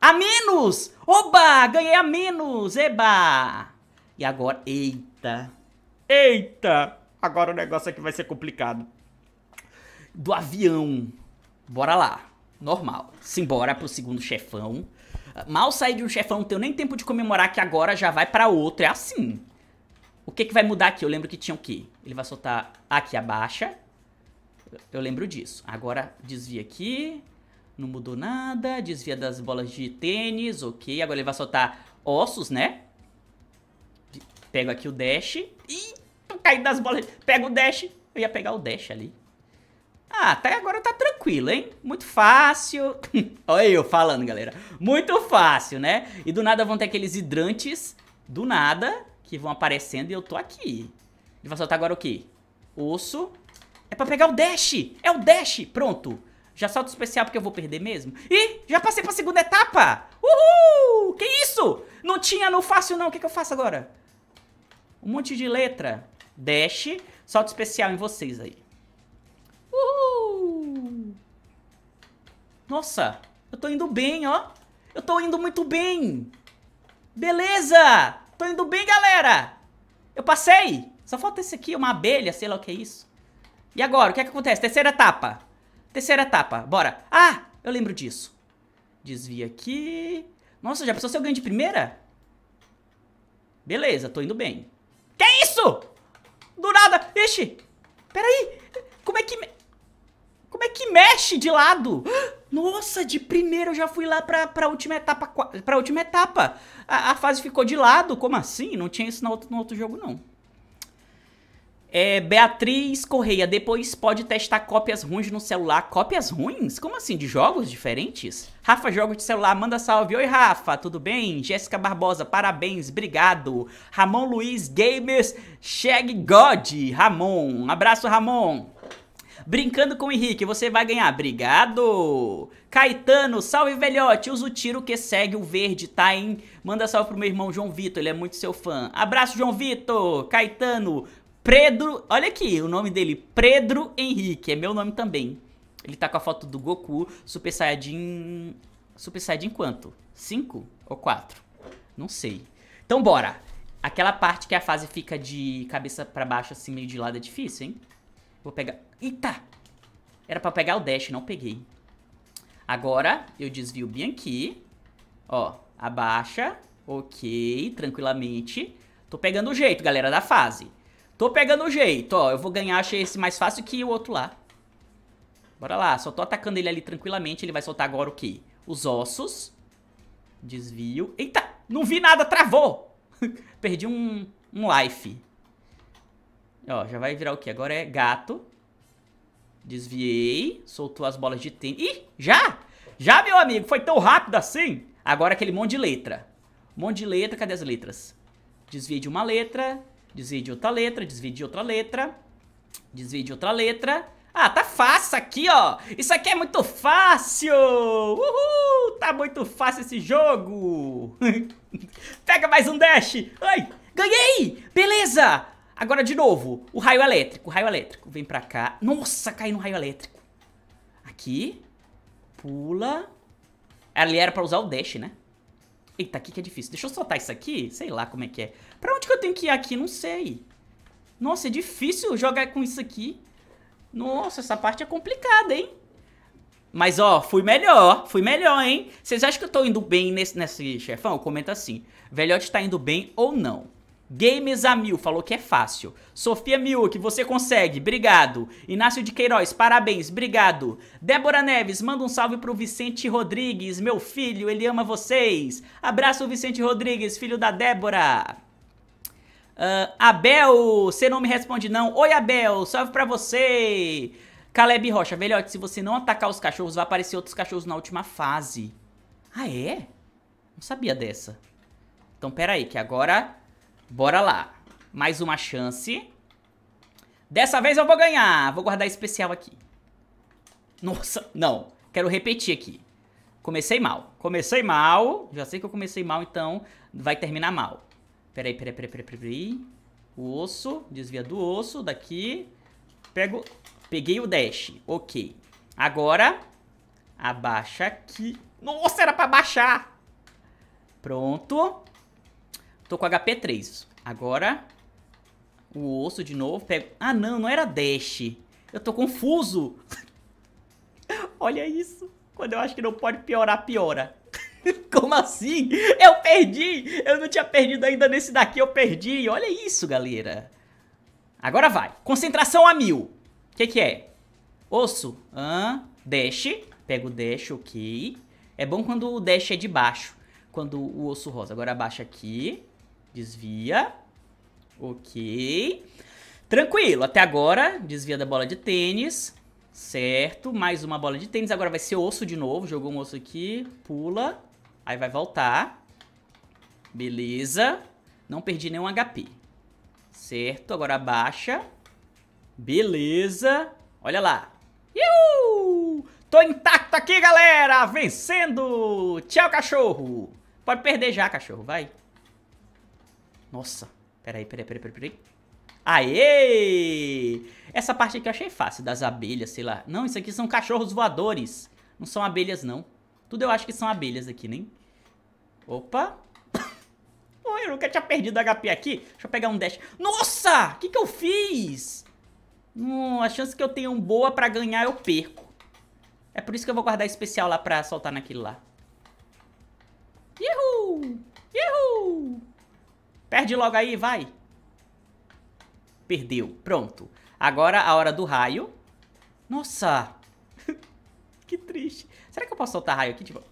a menos! Oba! Ganhei a menos! Eba! E agora... Eita! Eita! Agora o negócio aqui vai ser complicado. Do avião. Bora lá. Normal. Simbora pro segundo chefão. Mal saí de um chefão, não tenho nem tempo de comemorar que agora já vai pra outro. É assim. O que que vai mudar aqui? Eu lembro que tinha o quê? Ele vai soltar aqui a baixa. Eu lembro disso. Agora desvia aqui. Não mudou nada. Desvia das bolas de tênis. Ok. Agora ele vai soltar ossos, né? Pego aqui o dash. Ih, caí das bolas. Pega o dash. Eu ia pegar o dash ali. Ah, até agora tá tranquilo, hein? Muito fácil. Olha eu falando, galera. Muito fácil, né? E do nada vão ter aqueles hidrantes. Do nada. Que vão aparecendo e eu tô aqui. ele vai soltar agora o quê? Osso. É pra pegar o dash. É o dash. Pronto. Já salto especial porque eu vou perder mesmo? Ih, já passei pra segunda etapa! Uhul! Que isso? Não tinha no fácil não, o que, que eu faço agora? Um monte de letra. Dash, salto especial em vocês aí. Uhul! Nossa, eu tô indo bem, ó. Eu tô indo muito bem. Beleza! Tô indo bem, galera! Eu passei! Só falta esse aqui, uma abelha, sei lá o que é isso. E agora, o que é que acontece? Terceira etapa. Terceira etapa, bora. Ah, eu lembro disso. Desvia aqui. Nossa, já precisou ser o ganho de primeira? Beleza, tô indo bem. Que isso? Do nada. Ixi, peraí. Como é que... Me... Como é que mexe de lado? Nossa, de primeira eu já fui lá pra, pra última etapa. Pra última etapa. A, a fase ficou de lado. Como assim? Não tinha isso no outro, no outro jogo, não. É, Beatriz Correia, depois pode testar cópias ruins no celular. Cópias ruins? Como assim? De jogos diferentes? Rafa Jogos de Celular, manda salve. Oi, Rafa, tudo bem? Jéssica Barbosa, parabéns, obrigado. Ramon Luiz Gamers, Shag God. Ramon, um abraço, Ramon. Brincando com o Henrique, você vai ganhar. Obrigado! Caetano, salve velhote! Usa o tiro que segue o verde, tá, hein? Manda salve pro meu irmão João Vitor, ele é muito seu fã. Abraço, João Vitor! Caetano, Pedro, olha aqui o nome dele, Pedro Henrique, é meu nome também. Ele tá com a foto do Goku, Super Saiyajin... Super Saiyajin quanto? 5 ou 4? Não sei. Então bora. Aquela parte que a fase fica de cabeça pra baixo, assim, meio de lado, é difícil, hein? Vou pegar... Eita! Era pra pegar o dash, não peguei. Agora, eu desvio bem aqui. Ó, abaixa. Ok, tranquilamente. Tô pegando o jeito, galera, da fase. Tô pegando o jeito, ó. Eu vou ganhar, achei esse mais fácil que o outro lá. Bora lá, só tô atacando ele ali tranquilamente. Ele vai soltar agora o quê? Os ossos. Desvio. Eita, não vi nada, travou. Perdi um, um life. Ó, já vai virar o quê? Agora é gato. Desviei. Soltou as bolas de tênis. Ih, já? Já, meu amigo? Foi tão rápido assim? Agora aquele monte de letra. Um monte de letra, cadê as letras? Desviei de uma letra. Desvide de outra letra, desvide de outra letra. Desvide de outra letra. Ah, tá fácil aqui, ó. Isso aqui é muito fácil. Uhul, tá muito fácil esse jogo. Pega mais um dash. Ai, ganhei. Beleza. Agora de novo, o raio elétrico, o raio elétrico. Vem pra cá. Nossa, cai no raio elétrico. Aqui. Pula. Ali era pra usar o dash, né? Eita, aqui que é difícil. Deixa eu soltar isso aqui. Sei lá como é que é. Pra onde que eu tenho que ir aqui? Não sei. Nossa, é difícil jogar com isso aqui. Nossa, essa parte é complicada, hein? Mas, ó, fui melhor. Fui melhor, hein? Vocês acham que eu tô indo bem nesse, nesse chefão? Comenta assim. Velhote tá indo bem ou não? Games a Mil falou que é fácil. Sofia Miuk, você consegue, obrigado. Inácio de Queiroz, parabéns, obrigado. Débora Neves, manda um salve pro Vicente Rodrigues, meu filho, ele ama vocês. Abraço, Vicente Rodrigues, filho da Débora. Uh, Abel, você não me responde não. Oi, Abel, salve pra você. Caleb Rocha, velhote, se você não atacar os cachorros, vai aparecer outros cachorros na última fase. Ah, é? Não sabia dessa. Então, pera aí, que agora Bora lá. Mais uma chance. Dessa vez eu vou ganhar. Vou guardar especial aqui. Nossa, não. Quero repetir aqui. Comecei mal. Comecei mal. Já sei que eu comecei mal, então vai terminar mal. Peraí, peraí, peraí, peraí, peraí. O osso. Desvia do osso. Daqui. Pego. Peguei o dash. Ok. Agora. Abaixa aqui. Nossa, era pra baixar. Pronto. Tô com HP 3. Agora, o osso de novo. Pego... Ah, não, não era dash. Eu tô confuso. Olha isso. Quando eu acho que não pode piorar, piora. Como assim? Eu perdi! Eu não tinha perdido ainda nesse daqui, eu perdi. Olha isso, galera. Agora vai. Concentração a mil. O que, que é? Osso. Ah, dash. Pego o dash, ok. É bom quando o dash é de baixo. Quando o osso rosa. Agora abaixa aqui. Desvia. Ok. Tranquilo, até agora, desvia da bola de tênis. Certo, mais uma bola de tênis. Agora vai ser osso de novo. Jogou um osso aqui, pula. Aí vai voltar. Beleza. Não perdi nenhum HP. Certo, agora abaixa. Beleza. Olha lá. Iu! Tô intacto aqui, galera. Vencendo. Tchau, cachorro. Pode perder já, cachorro. Vai. Nossa, peraí, peraí, peraí, peraí, Aê! Essa parte aqui eu achei fácil, das abelhas, sei lá. Não, isso aqui são cachorros voadores. Não são abelhas, não. Tudo eu acho que são abelhas aqui, nem. Opa! Oi, eu nunca tinha perdido HP aqui. Deixa eu pegar um dash. Nossa! O que, que eu fiz? Hum, a chance que eu tenho boa pra ganhar eu perco. É por isso que eu vou guardar especial lá pra soltar naquilo lá. Yuhu! Yuhu! Perde logo aí, vai. Perdeu. Pronto. Agora a hora do raio. Nossa. que triste. Será que eu posso soltar raio aqui? Tipo...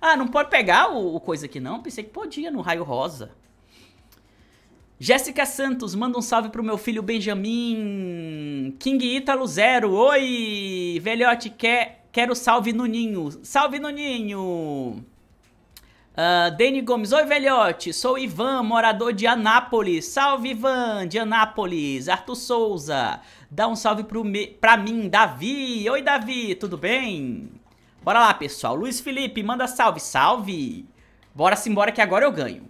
Ah, não pode pegar o, o coisa aqui não? Pensei que podia no raio rosa. Jéssica Santos, manda um salve pro meu filho Benjamin. King Ítalo Zero. Oi! Velhote, quer, quero salve no ninho. Salve no ninho! Uh, Dani Gomes, oi velhote, sou Ivan, morador de Anápolis. Salve Ivan, de Anápolis. Arthur Souza, dá um salve pro me... pra mim, Davi. Oi Davi, tudo bem? Bora lá pessoal, Luiz Felipe, manda salve, salve. Bora simbora que agora eu ganho.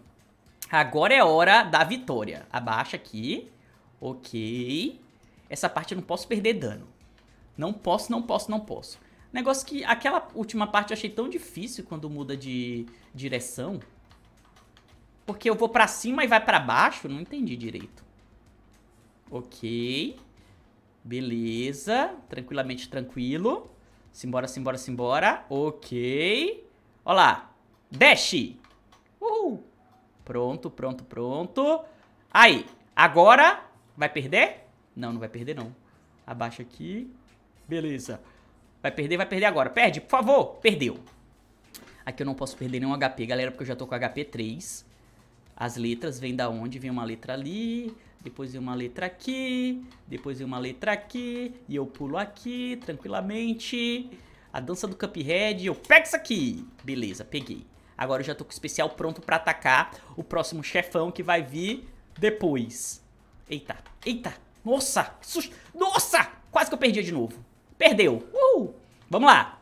Agora é hora da vitória. Abaixa aqui, ok. Essa parte eu não posso perder dano. Não posso, não posso, não posso. Negócio que aquela última parte eu achei tão difícil quando muda de direção. Porque eu vou pra cima e vai pra baixo? Não entendi direito. Ok. Beleza. Tranquilamente tranquilo. Simbora, simbora, simbora. Ok. Olha lá. Dash. Uhul. Pronto, pronto, pronto. Aí. Agora. Vai perder? Não, não vai perder não. Abaixa aqui. Beleza. Vai perder, vai perder agora. Perde, por favor. Perdeu. Aqui eu não posso perder nenhum HP, galera, porque eu já tô com HP 3. As letras vêm da onde? Vem uma letra ali, depois vem uma letra aqui, depois vem uma letra aqui, e eu pulo aqui, tranquilamente. A dança do Cuphead, eu pego isso aqui. Beleza, peguei. Agora eu já tô com o especial pronto pra atacar o próximo chefão que vai vir depois. Eita, eita, nossa, susto, nossa, quase que eu perdi de novo. Perdeu. Uh! Vamos lá.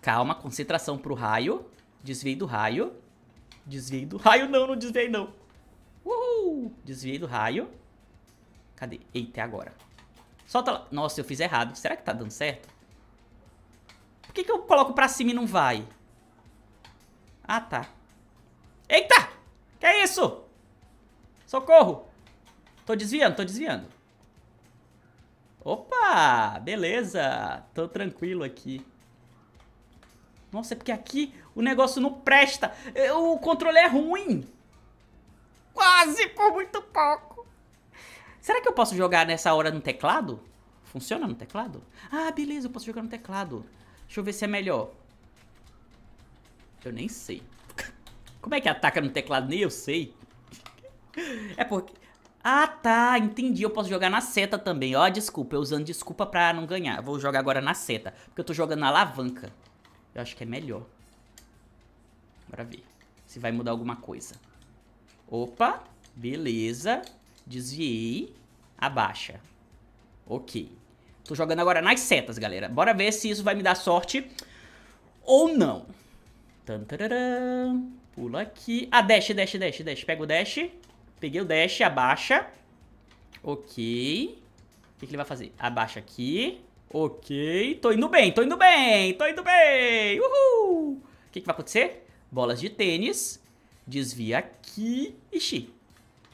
Calma, concentração pro raio. Desviei do raio. Desviei do raio. Não, não desviei não. Uhul! Desviei do raio. Cadê? Eita, é agora. Solta lá. Nossa, eu fiz errado. Será que tá dando certo? Por que, que eu coloco pra cima e não vai? Ah, tá. Eita! Que é isso? Socorro! Tô desviando, tô desviando. Opa, beleza. Tô tranquilo aqui. Nossa, é porque aqui o negócio não presta. É, o controle é ruim. Quase por muito pouco. Será que eu posso jogar nessa hora no teclado? Funciona no teclado? Ah, beleza, eu posso jogar no teclado. Deixa eu ver se é melhor. Eu nem sei. Como é que ataca no teclado? Nem eu sei. É porque... Ah, tá, entendi. Eu posso jogar na seta também. Ó, desculpa, eu usando desculpa pra não ganhar. Vou jogar agora na seta, porque eu tô jogando na alavanca. Eu acho que é melhor. Bora ver se vai mudar alguma coisa. Opa, beleza. Desviei. Abaixa. Ok. Tô jogando agora nas setas, galera. Bora ver se isso vai me dar sorte ou não. Tantararam. Pula aqui. Ah, dash, dash, dash, dash. Pega o dash. Peguei o dash, abaixa. Ok. O que, que ele vai fazer? Abaixa aqui. Ok. Tô indo bem, tô indo bem, tô indo bem. Uhul. O que, que vai acontecer? Bolas de tênis. Desvia aqui. Ixi.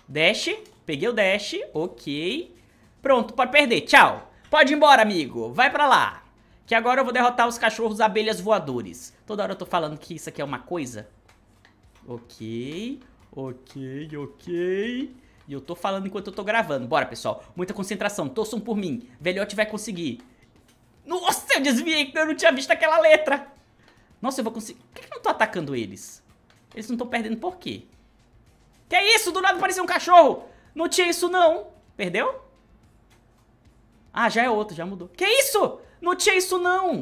Dash. Peguei o dash. Ok. Pronto, pode perder. Tchau. Pode ir embora, amigo. Vai pra lá. Que agora eu vou derrotar os cachorros abelhas voadores. Toda hora eu tô falando que isso aqui é uma coisa. Ok. Ok, ok. E eu tô falando enquanto eu tô gravando. Bora, pessoal. Muita concentração. Torçam por mim. Velhote vai conseguir. Nossa, eu desviei. Então eu não tinha visto aquela letra. Nossa, eu vou conseguir. Por que, que eu não tô atacando eles? Eles não estão perdendo por quê? Que é isso? Do nada parecia um cachorro. Não tinha isso, não. Perdeu? Ah, já é outro. Já mudou. Que é isso? Não tinha isso, não.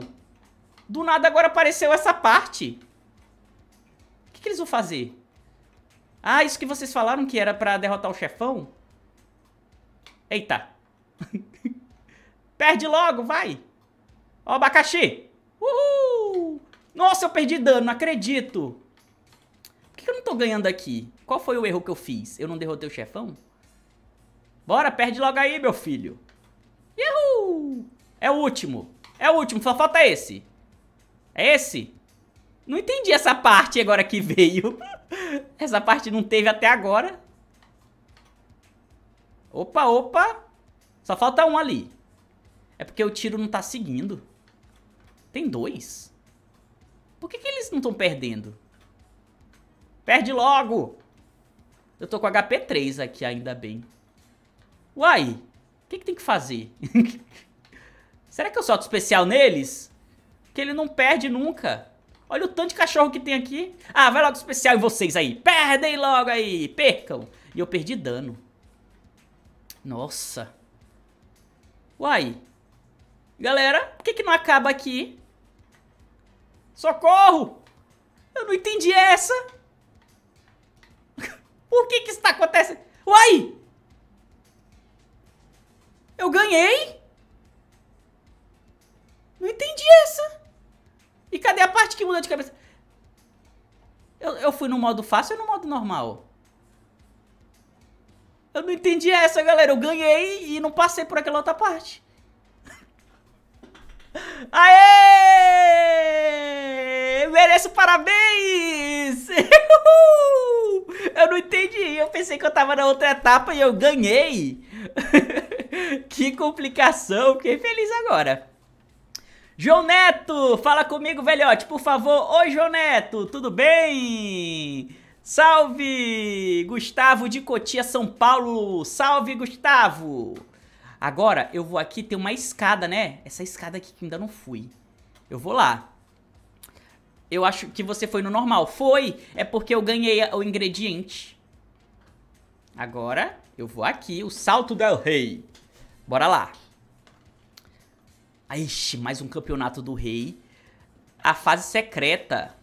Do nada agora apareceu essa parte. O que, que eles vão fazer? Ah, isso que vocês falaram que era pra derrotar o chefão? Eita. Perde logo, vai. Ó, abacaxi. Uhul. Nossa, eu perdi dano, não acredito. Por que eu não tô ganhando aqui? Qual foi o erro que eu fiz? Eu não derrotei o chefão? Bora, perde logo aí, meu filho. Uhul. É o último. É o último, só falta esse. É esse? Não entendi essa parte agora que veio. Essa parte não teve até agora. Opa, opa. Só falta um ali. É porque o tiro não tá seguindo. Tem dois. Por que, que eles não estão perdendo? Perde logo! Eu tô com HP 3 aqui, ainda bem. Uai, o que, que tem que fazer? Será que eu solto especial neles? Que ele não perde nunca. Olha o tanto de cachorro que tem aqui. Ah, vai logo especial em vocês aí. Perdem logo aí, percam. E eu perdi dano. Nossa. Uai. Galera, por que que não acaba aqui? Socorro! Eu não entendi essa. Por que que está acontecendo? Uai! Eu ganhei? Não entendi essa. E cadê a parte que muda de cabeça? Eu, eu fui no modo fácil ou no modo normal? Eu não entendi essa, galera. Eu ganhei e não passei por aquela outra parte. Aê! Mereço parabéns! Eu não entendi. Eu pensei que eu tava na outra etapa e eu ganhei. que complicação. Fiquei feliz agora. João Neto, fala comigo, velhote, por favor. Oi, João Neto, tudo bem? Salve, Gustavo de Cotia, São Paulo. Salve, Gustavo. Agora, eu vou aqui, tem uma escada, né? Essa escada aqui que ainda não fui. Eu vou lá. Eu acho que você foi no normal. Foi, é porque eu ganhei o ingrediente. Agora, eu vou aqui, o salto del rei. Bora lá. Ixi, mais um campeonato do rei. A fase secreta.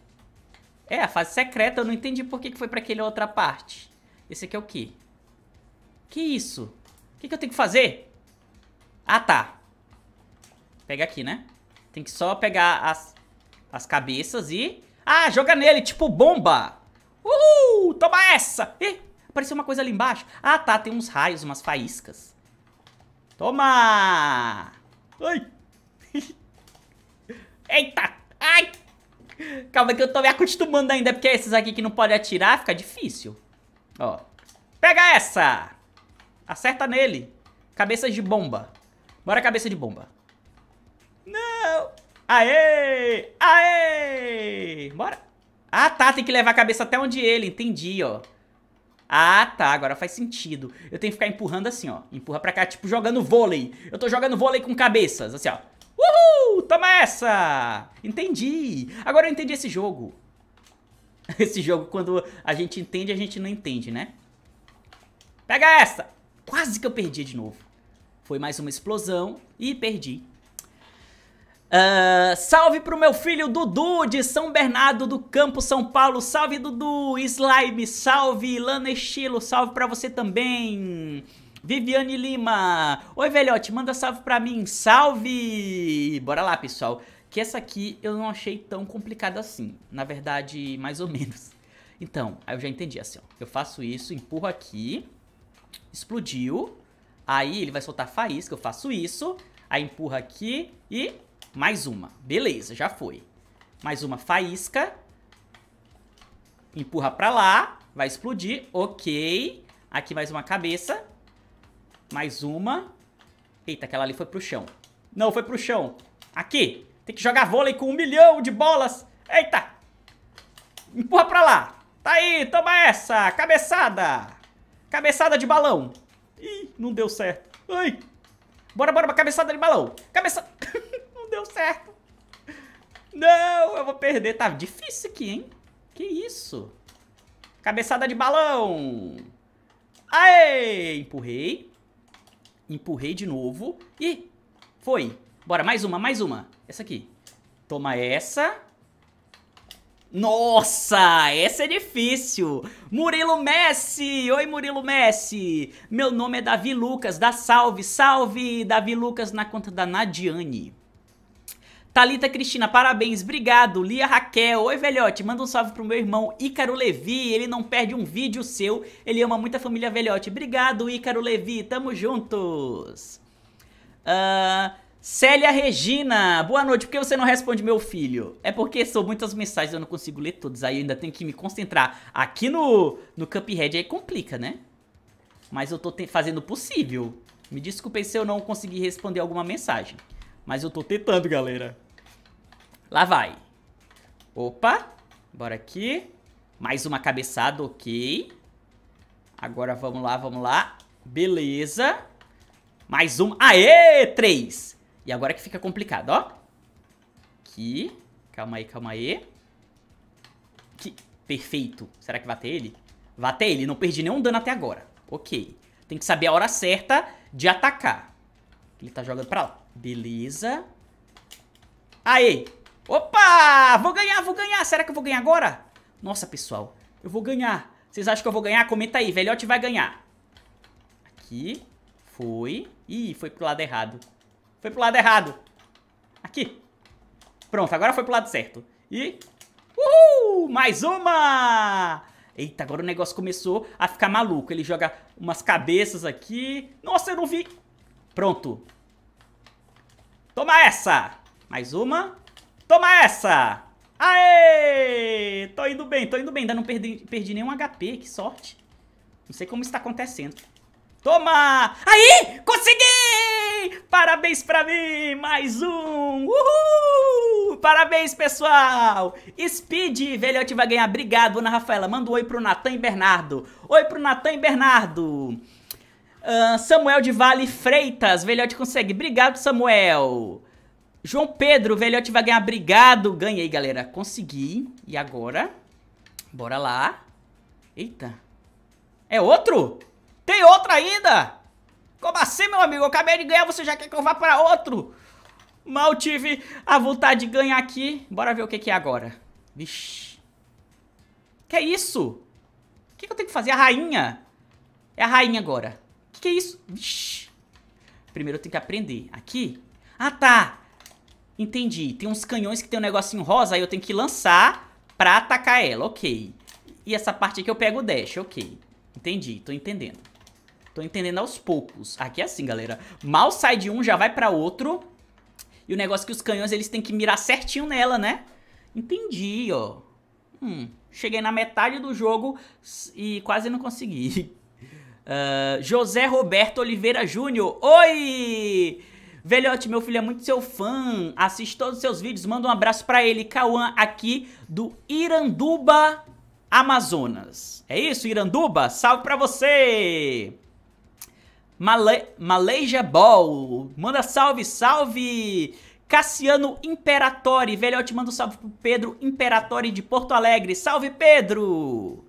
É, a fase secreta. Eu não entendi por que foi pra aquela outra parte. Esse aqui é o quê? Que isso? O que, que eu tenho que fazer? Ah, tá. Pega aqui, né? Tem que só pegar as, as cabeças e... Ah, joga nele, tipo bomba. Uhul, toma essa. Ih, apareceu uma coisa ali embaixo. Ah, tá, tem uns raios, umas faíscas. Toma! Ai! Eita! Ai! Calma que eu tô me acostumando ainda, porque esses aqui que não pode atirar fica difícil. Ó. Pega essa! Acerta nele. Cabeça de bomba. Bora cabeça de bomba. Não! Aê! Aê! Bora! Ah, tá, tem que levar a cabeça até onde ele, entendi, ó. Ah, tá, agora faz sentido. Eu tenho que ficar empurrando assim, ó. Empurra pra cá, tipo jogando vôlei. Eu tô jogando vôlei com cabeças, assim, ó. Uhul! Toma essa! Entendi! Agora eu entendi esse jogo. Esse jogo, quando a gente entende, a gente não entende, né? Pega essa! Quase que eu perdi de novo. Foi mais uma explosão e perdi. Uh, salve pro meu filho Dudu de São Bernardo do Campo, São Paulo. Salve Dudu, Slime, salve Lana Estilo, salve pra você também. Viviane Lima. Oi, velhote, manda salve pra mim. Salve! Bora lá, pessoal. Que essa aqui eu não achei tão complicada assim. Na verdade, mais ou menos. Então, aí eu já entendi assim, ó. Eu faço isso, empurro aqui. Explodiu. Aí ele vai soltar faísca, eu faço isso. Aí empurra aqui e mais uma. Beleza, já foi. Mais uma faísca. Empurra pra lá. Vai explodir. Ok. Aqui mais uma cabeça. Mais uma. Eita, aquela ali foi pro chão. Não, foi pro chão. Aqui. Tem que jogar vôlei com um milhão de bolas. Eita. Empurra pra lá. Tá aí, toma essa. Cabeçada. Cabeçada de balão. Ih, não deu certo. Ai. Bora, bora, cabeçada de balão. Cabeçada. não deu certo. Não, eu vou perder. Tá difícil aqui, hein? Que isso? Cabeçada de balão. Aê, empurrei. Empurrei de novo. E foi. Bora, mais uma, mais uma. Essa aqui. Toma essa. Nossa, essa é difícil. Murilo Messi. Oi, Murilo Messi. Meu nome é Davi Lucas. Dá salve, salve, Davi Lucas na conta da Nadiane. Talita Cristina, parabéns, obrigado. Lia Raquel, oi velhote, manda um salve pro meu irmão Ícaro Levi, ele não perde um vídeo seu, ele ama muito a família velhote. Obrigado, Ícaro Levi, tamo juntos. Uh, Célia Regina, boa noite, por que você não responde meu filho? É porque são muitas mensagens, eu não consigo ler todas, aí eu ainda tenho que me concentrar. Aqui no, no Cuphead aí complica, né? Mas eu tô fazendo o possível. Me desculpem se eu não conseguir responder alguma mensagem. Mas eu tô tentando, galera. Lá vai. Opa. Bora aqui. Mais uma cabeçada, ok. Agora vamos lá, vamos lá. Beleza. Mais um. Aê! Três. E agora que fica complicado, ó. Aqui. Calma aí, calma aí. Aqui. Perfeito. Será que vai ter ele? Vai ter ele. Não perdi nenhum dano até agora. Ok. Tem que saber a hora certa de atacar. Ele tá jogando pra lá. Beleza. Aê! Opa! Vou ganhar, vou ganhar. Será que eu vou ganhar agora? Nossa, pessoal. Eu vou ganhar. Vocês acham que eu vou ganhar? Comenta aí. Velhote vai ganhar. Aqui. Foi. Ih, foi pro lado errado. Foi pro lado errado. Aqui. Pronto, agora foi pro lado certo. E... Uhul! Mais uma! Eita, agora o negócio começou a ficar maluco. Ele joga umas cabeças aqui. Nossa, eu não vi. Pronto. Toma essa! Mais uma. Toma essa! Aê! Tô indo bem, tô indo bem. Ainda não perdi, perdi nenhum HP, que sorte. Não sei como está acontecendo. Toma! Aí! Consegui! Parabéns pra mim! Mais um! Uhul! Parabéns, pessoal! Speed, velhote vai ganhar. Obrigado, Ana Rafaela. Manda um oi pro Natan e Bernardo. Oi pro Natan e Bernardo. Uh, Samuel de Vale Freitas, velhote consegue. Obrigado, Samuel. João Pedro, velhote vai ganhar. Obrigado. Ganhei, galera. Consegui. E agora? Bora lá. Eita. É outro? Tem outro ainda? Como assim, meu amigo? Eu acabei de ganhar, você já quer que eu vá para outro? Mal tive a vontade de ganhar aqui. Bora ver o que, que é agora. Vixe. Que é isso? O que, que eu tenho que fazer? É a rainha. É a rainha agora. Que que é isso? Vixe. Primeiro eu tenho que aprender. Aqui? Ah, tá. Entendi. Tem uns canhões que tem um negocinho rosa, aí eu tenho que lançar pra atacar ela. Ok. E essa parte aqui eu pego o dash. Ok. Entendi. Tô entendendo. Tô entendendo aos poucos. Aqui é assim, galera. Mal sai de um, já vai pra outro. E o negócio é que os canhões, eles têm que mirar certinho nela, né? Entendi, ó. Hum, cheguei na metade do jogo e quase não consegui. Uh, José Roberto Oliveira Júnior. Oi! Velhote, meu filho é muito seu fã, assiste todos os seus vídeos, manda um abraço pra ele, Cauã, aqui do Iranduba, Amazonas. É isso, Iranduba? Salve pra você! Male... Maleja Ball, manda salve, salve! Cassiano Imperatore. velhote, manda um salve pro Pedro Imperatore de Porto Alegre. Salve, Pedro!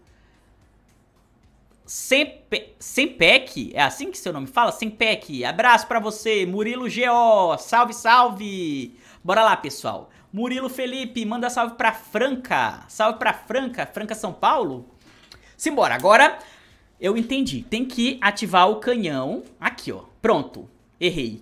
Sem Sempec, é assim que seu nome fala? Sempec, abraço para você, Murilo GO, salve, salve! Bora lá, pessoal. Murilo Felipe, manda salve pra Franca, salve pra Franca, Franca São Paulo. Simbora, agora eu entendi, tem que ativar o canhão, aqui ó, pronto, errei.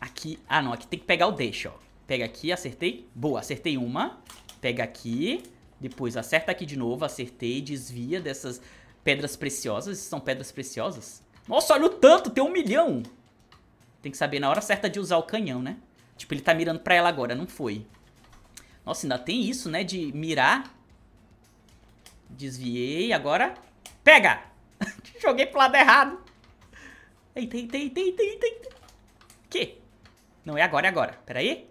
Aqui, ah não, aqui tem que pegar o deixo. ó. Pega aqui, acertei, boa, acertei uma, pega aqui, depois acerta aqui de novo, acertei, desvia dessas Pedras preciosas? São pedras preciosas? Nossa, olha o tanto! Tem um milhão! Tem que saber na hora certa de usar o canhão, né? Tipo, ele tá mirando pra ela agora, não foi. Nossa, ainda tem isso, né? De mirar. Desviei, agora... Pega! Joguei pro lado errado. Eita, eita, eita, eita, eita. Que? Não, é agora, é agora. Pera aí.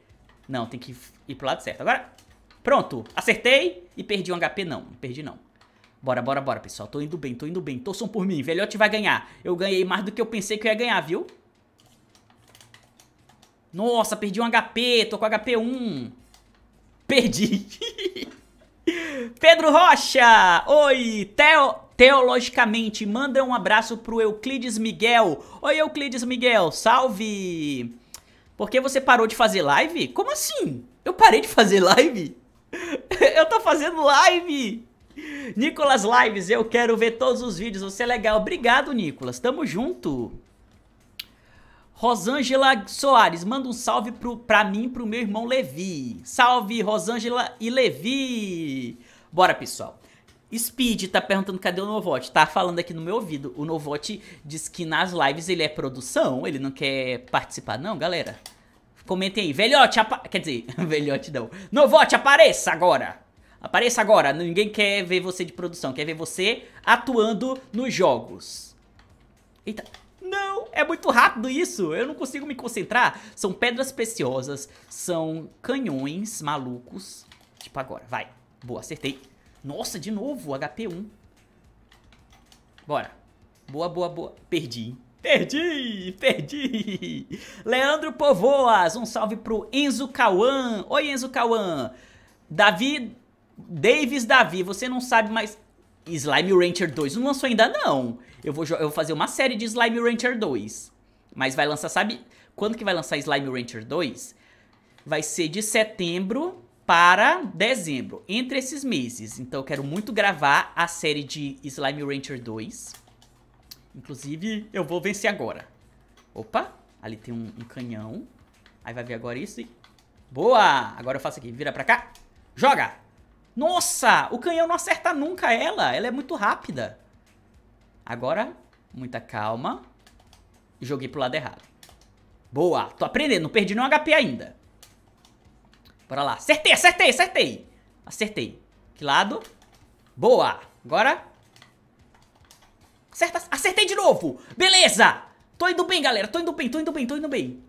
Não, tem que ir pro lado certo. Agora, pronto. Acertei e perdi um HP, não. Perdi, não. Bora, bora, bora, pessoal. Tô indo bem, tô indo bem. Torçam por mim. Velhote vai ganhar. Eu ganhei mais do que eu pensei que eu ia ganhar, viu? Nossa, perdi um HP. Tô com HP 1. Perdi. Pedro Rocha. Oi, Theo teologicamente. Manda um abraço pro Euclides Miguel. Oi, Euclides Miguel, salve! Por que você parou de fazer live? Como assim? Eu parei de fazer live? eu tô fazendo live! Nicolas Lives, eu quero ver todos os vídeos, você é legal. Obrigado, Nicolas. Tamo junto. Rosângela Soares, manda um salve pro, pra mim e pro meu irmão Levi. Salve, Rosângela e Levi. Bora, pessoal. Speed tá perguntando cadê o Novote. Tá falando aqui no meu ouvido. O Novote diz que nas lives ele é produção, ele não quer participar, não, galera? Comentem aí. Velhote, apa... quer dizer, velhote não. Novote, apareça agora! Apareça agora, ninguém quer ver você de produção, quer ver você atuando nos jogos. Eita, não, é muito rápido isso, eu não consigo me concentrar. São pedras preciosas, são canhões malucos. Tipo agora, vai. Boa, acertei. Nossa, de novo, HP1. Bora. Boa, boa, boa. Perdi. Perdi, perdi. Leandro Povoas, um salve pro Enzo Cauã. Oi, Enzo Cauã. Davi Davis Davi, você não sabe mais... Slime Rancher 2 não lançou ainda, não. Eu vou, eu vou fazer uma série de Slime Rancher 2. Mas vai lançar, sabe? Quando que vai lançar Slime Rancher 2? Vai ser de setembro para dezembro, entre esses meses. Então eu quero muito gravar a série de Slime Rancher 2. Inclusive, eu vou vencer agora. Opa, ali tem um, um canhão. Aí vai vir agora isso e... Boa! Agora eu faço aqui, vira pra cá, joga! Nossa, o canhão não acerta nunca ela. Ela é muito rápida. Agora, muita calma. Joguei pro lado errado. Boa, tô aprendendo. Não perdi nenhum HP ainda. Bora lá. Acertei, acertei, acertei. Acertei. Que lado? Boa. Agora. Acerta, acertei de novo. Beleza. Tô indo bem, galera. Tô indo bem, tô indo bem, tô indo bem.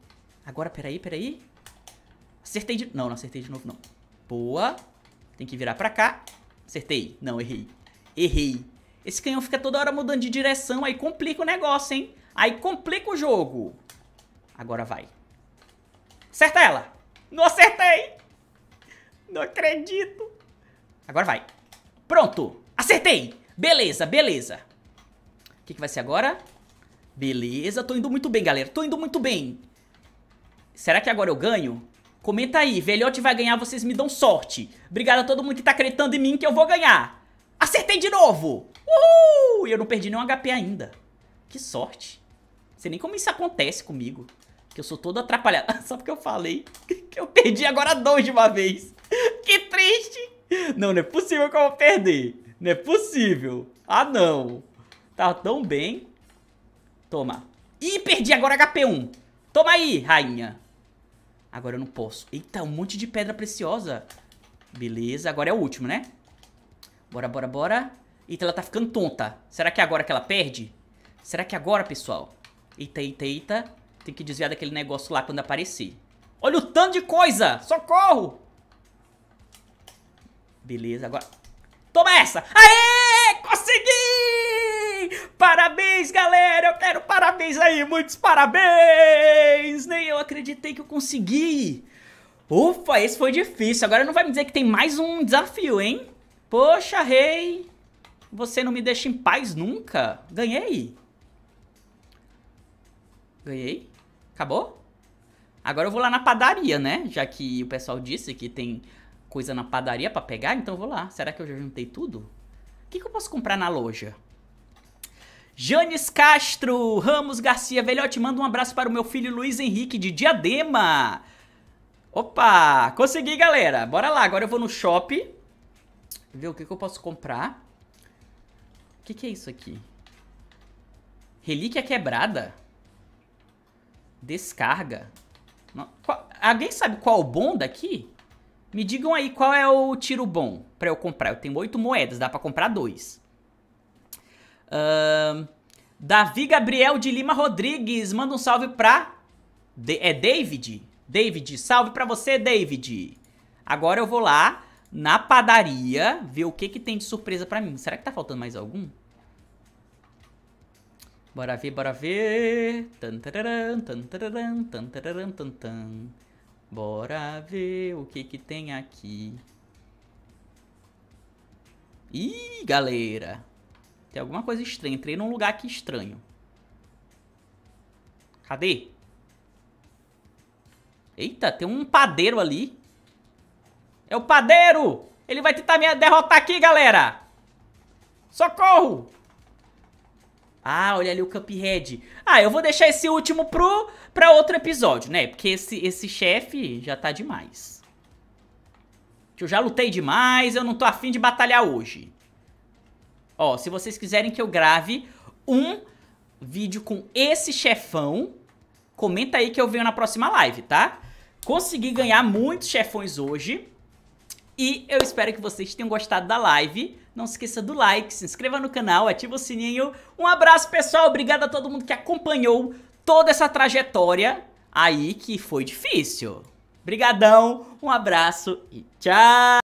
Agora, peraí, peraí. Acertei de... Não, não acertei de novo, não. Boa. Tem que virar pra cá. Acertei. Não, errei. Errei. Esse canhão fica toda hora mudando de direção, aí complica o negócio, hein? Aí complica o jogo. Agora vai. Acerta ela. Não acertei. Não acredito. Agora vai. Pronto. Acertei. Beleza, beleza. O que, que vai ser agora? Beleza, tô indo muito bem, galera. Tô indo muito bem. Será que agora eu ganho? Comenta aí, Velhote vai ganhar, vocês me dão sorte. Obrigado a todo mundo que tá acreditando em mim que eu vou ganhar. Acertei de novo! Uhul! E eu não perdi nenhum HP ainda. Que sorte. Não sei nem como isso acontece comigo. Que eu sou todo atrapalhado. Só porque eu falei que eu perdi agora dois de uma vez. Que triste! Não, não é possível que eu vou perder. Não é possível. Ah, não. Tava tá tão bem. Toma. Ih, perdi agora HP1. Toma aí, rainha. Agora eu não posso. Eita, um monte de pedra preciosa. Beleza, agora é o último, né? Bora, bora, bora. Eita, ela tá ficando tonta. Será que é agora que ela perde? Será que é agora, pessoal? Eita, eita, eita. Tem que desviar daquele negócio lá quando aparecer. Olha o tanto de coisa! Socorro! Beleza, agora... Toma essa! Aê! Consegui! Parabéns, galera! Eu quero parabéns aí! Muitos parabéns! Nem eu acreditei que eu consegui! Ufa, esse foi difícil. Agora não vai me dizer que tem mais um desafio, hein? Poxa, rei! Você não me deixa em paz nunca? Ganhei! Ganhei? Acabou? Agora eu vou lá na padaria, né? Já que o pessoal disse que tem coisa na padaria pra pegar, então eu vou lá. Será que eu já juntei tudo? O que, que eu posso comprar na loja? Janis Castro, Ramos Garcia, velhote, manda um abraço para o meu filho Luiz Henrique de Diadema. Opa, consegui, galera. Bora lá, agora eu vou no shopping. Ver o que, que eu posso comprar. O que, que é isso aqui? Relíquia quebrada? Descarga. Não, qual, alguém sabe qual o bom daqui? Me digam aí qual é o tiro bom pra eu comprar. Eu tenho oito moedas, dá pra comprar dois. Uh, Davi Gabriel de Lima Rodrigues, manda um salve pra. De, é David? David, salve pra você, David. Agora eu vou lá na padaria ver o que, que tem de surpresa pra mim. Será que tá faltando mais algum? Bora ver, bora ver. Bora ver o que que tem aqui. Ih, galera. Tem alguma coisa estranha. Entrei num lugar aqui estranho. Cadê? Eita, tem um padeiro ali. É o padeiro! Ele vai tentar me derrotar aqui, galera! Socorro! Ah, olha ali o Cuphead. Ah, eu vou deixar esse último pro, pra outro episódio, né? Porque esse, esse chefe já tá demais. Eu já lutei demais, eu não tô afim de batalhar hoje. Ó, se vocês quiserem que eu grave um vídeo com esse chefão, comenta aí que eu venho na próxima live, tá? Consegui ganhar muitos chefões hoje. E eu espero que vocês tenham gostado da live. Não se esqueça do like, se inscreva no canal, ativa o sininho. Um abraço, pessoal. Obrigado a todo mundo que acompanhou toda essa trajetória aí que foi difícil. Obrigadão, um abraço e tchau!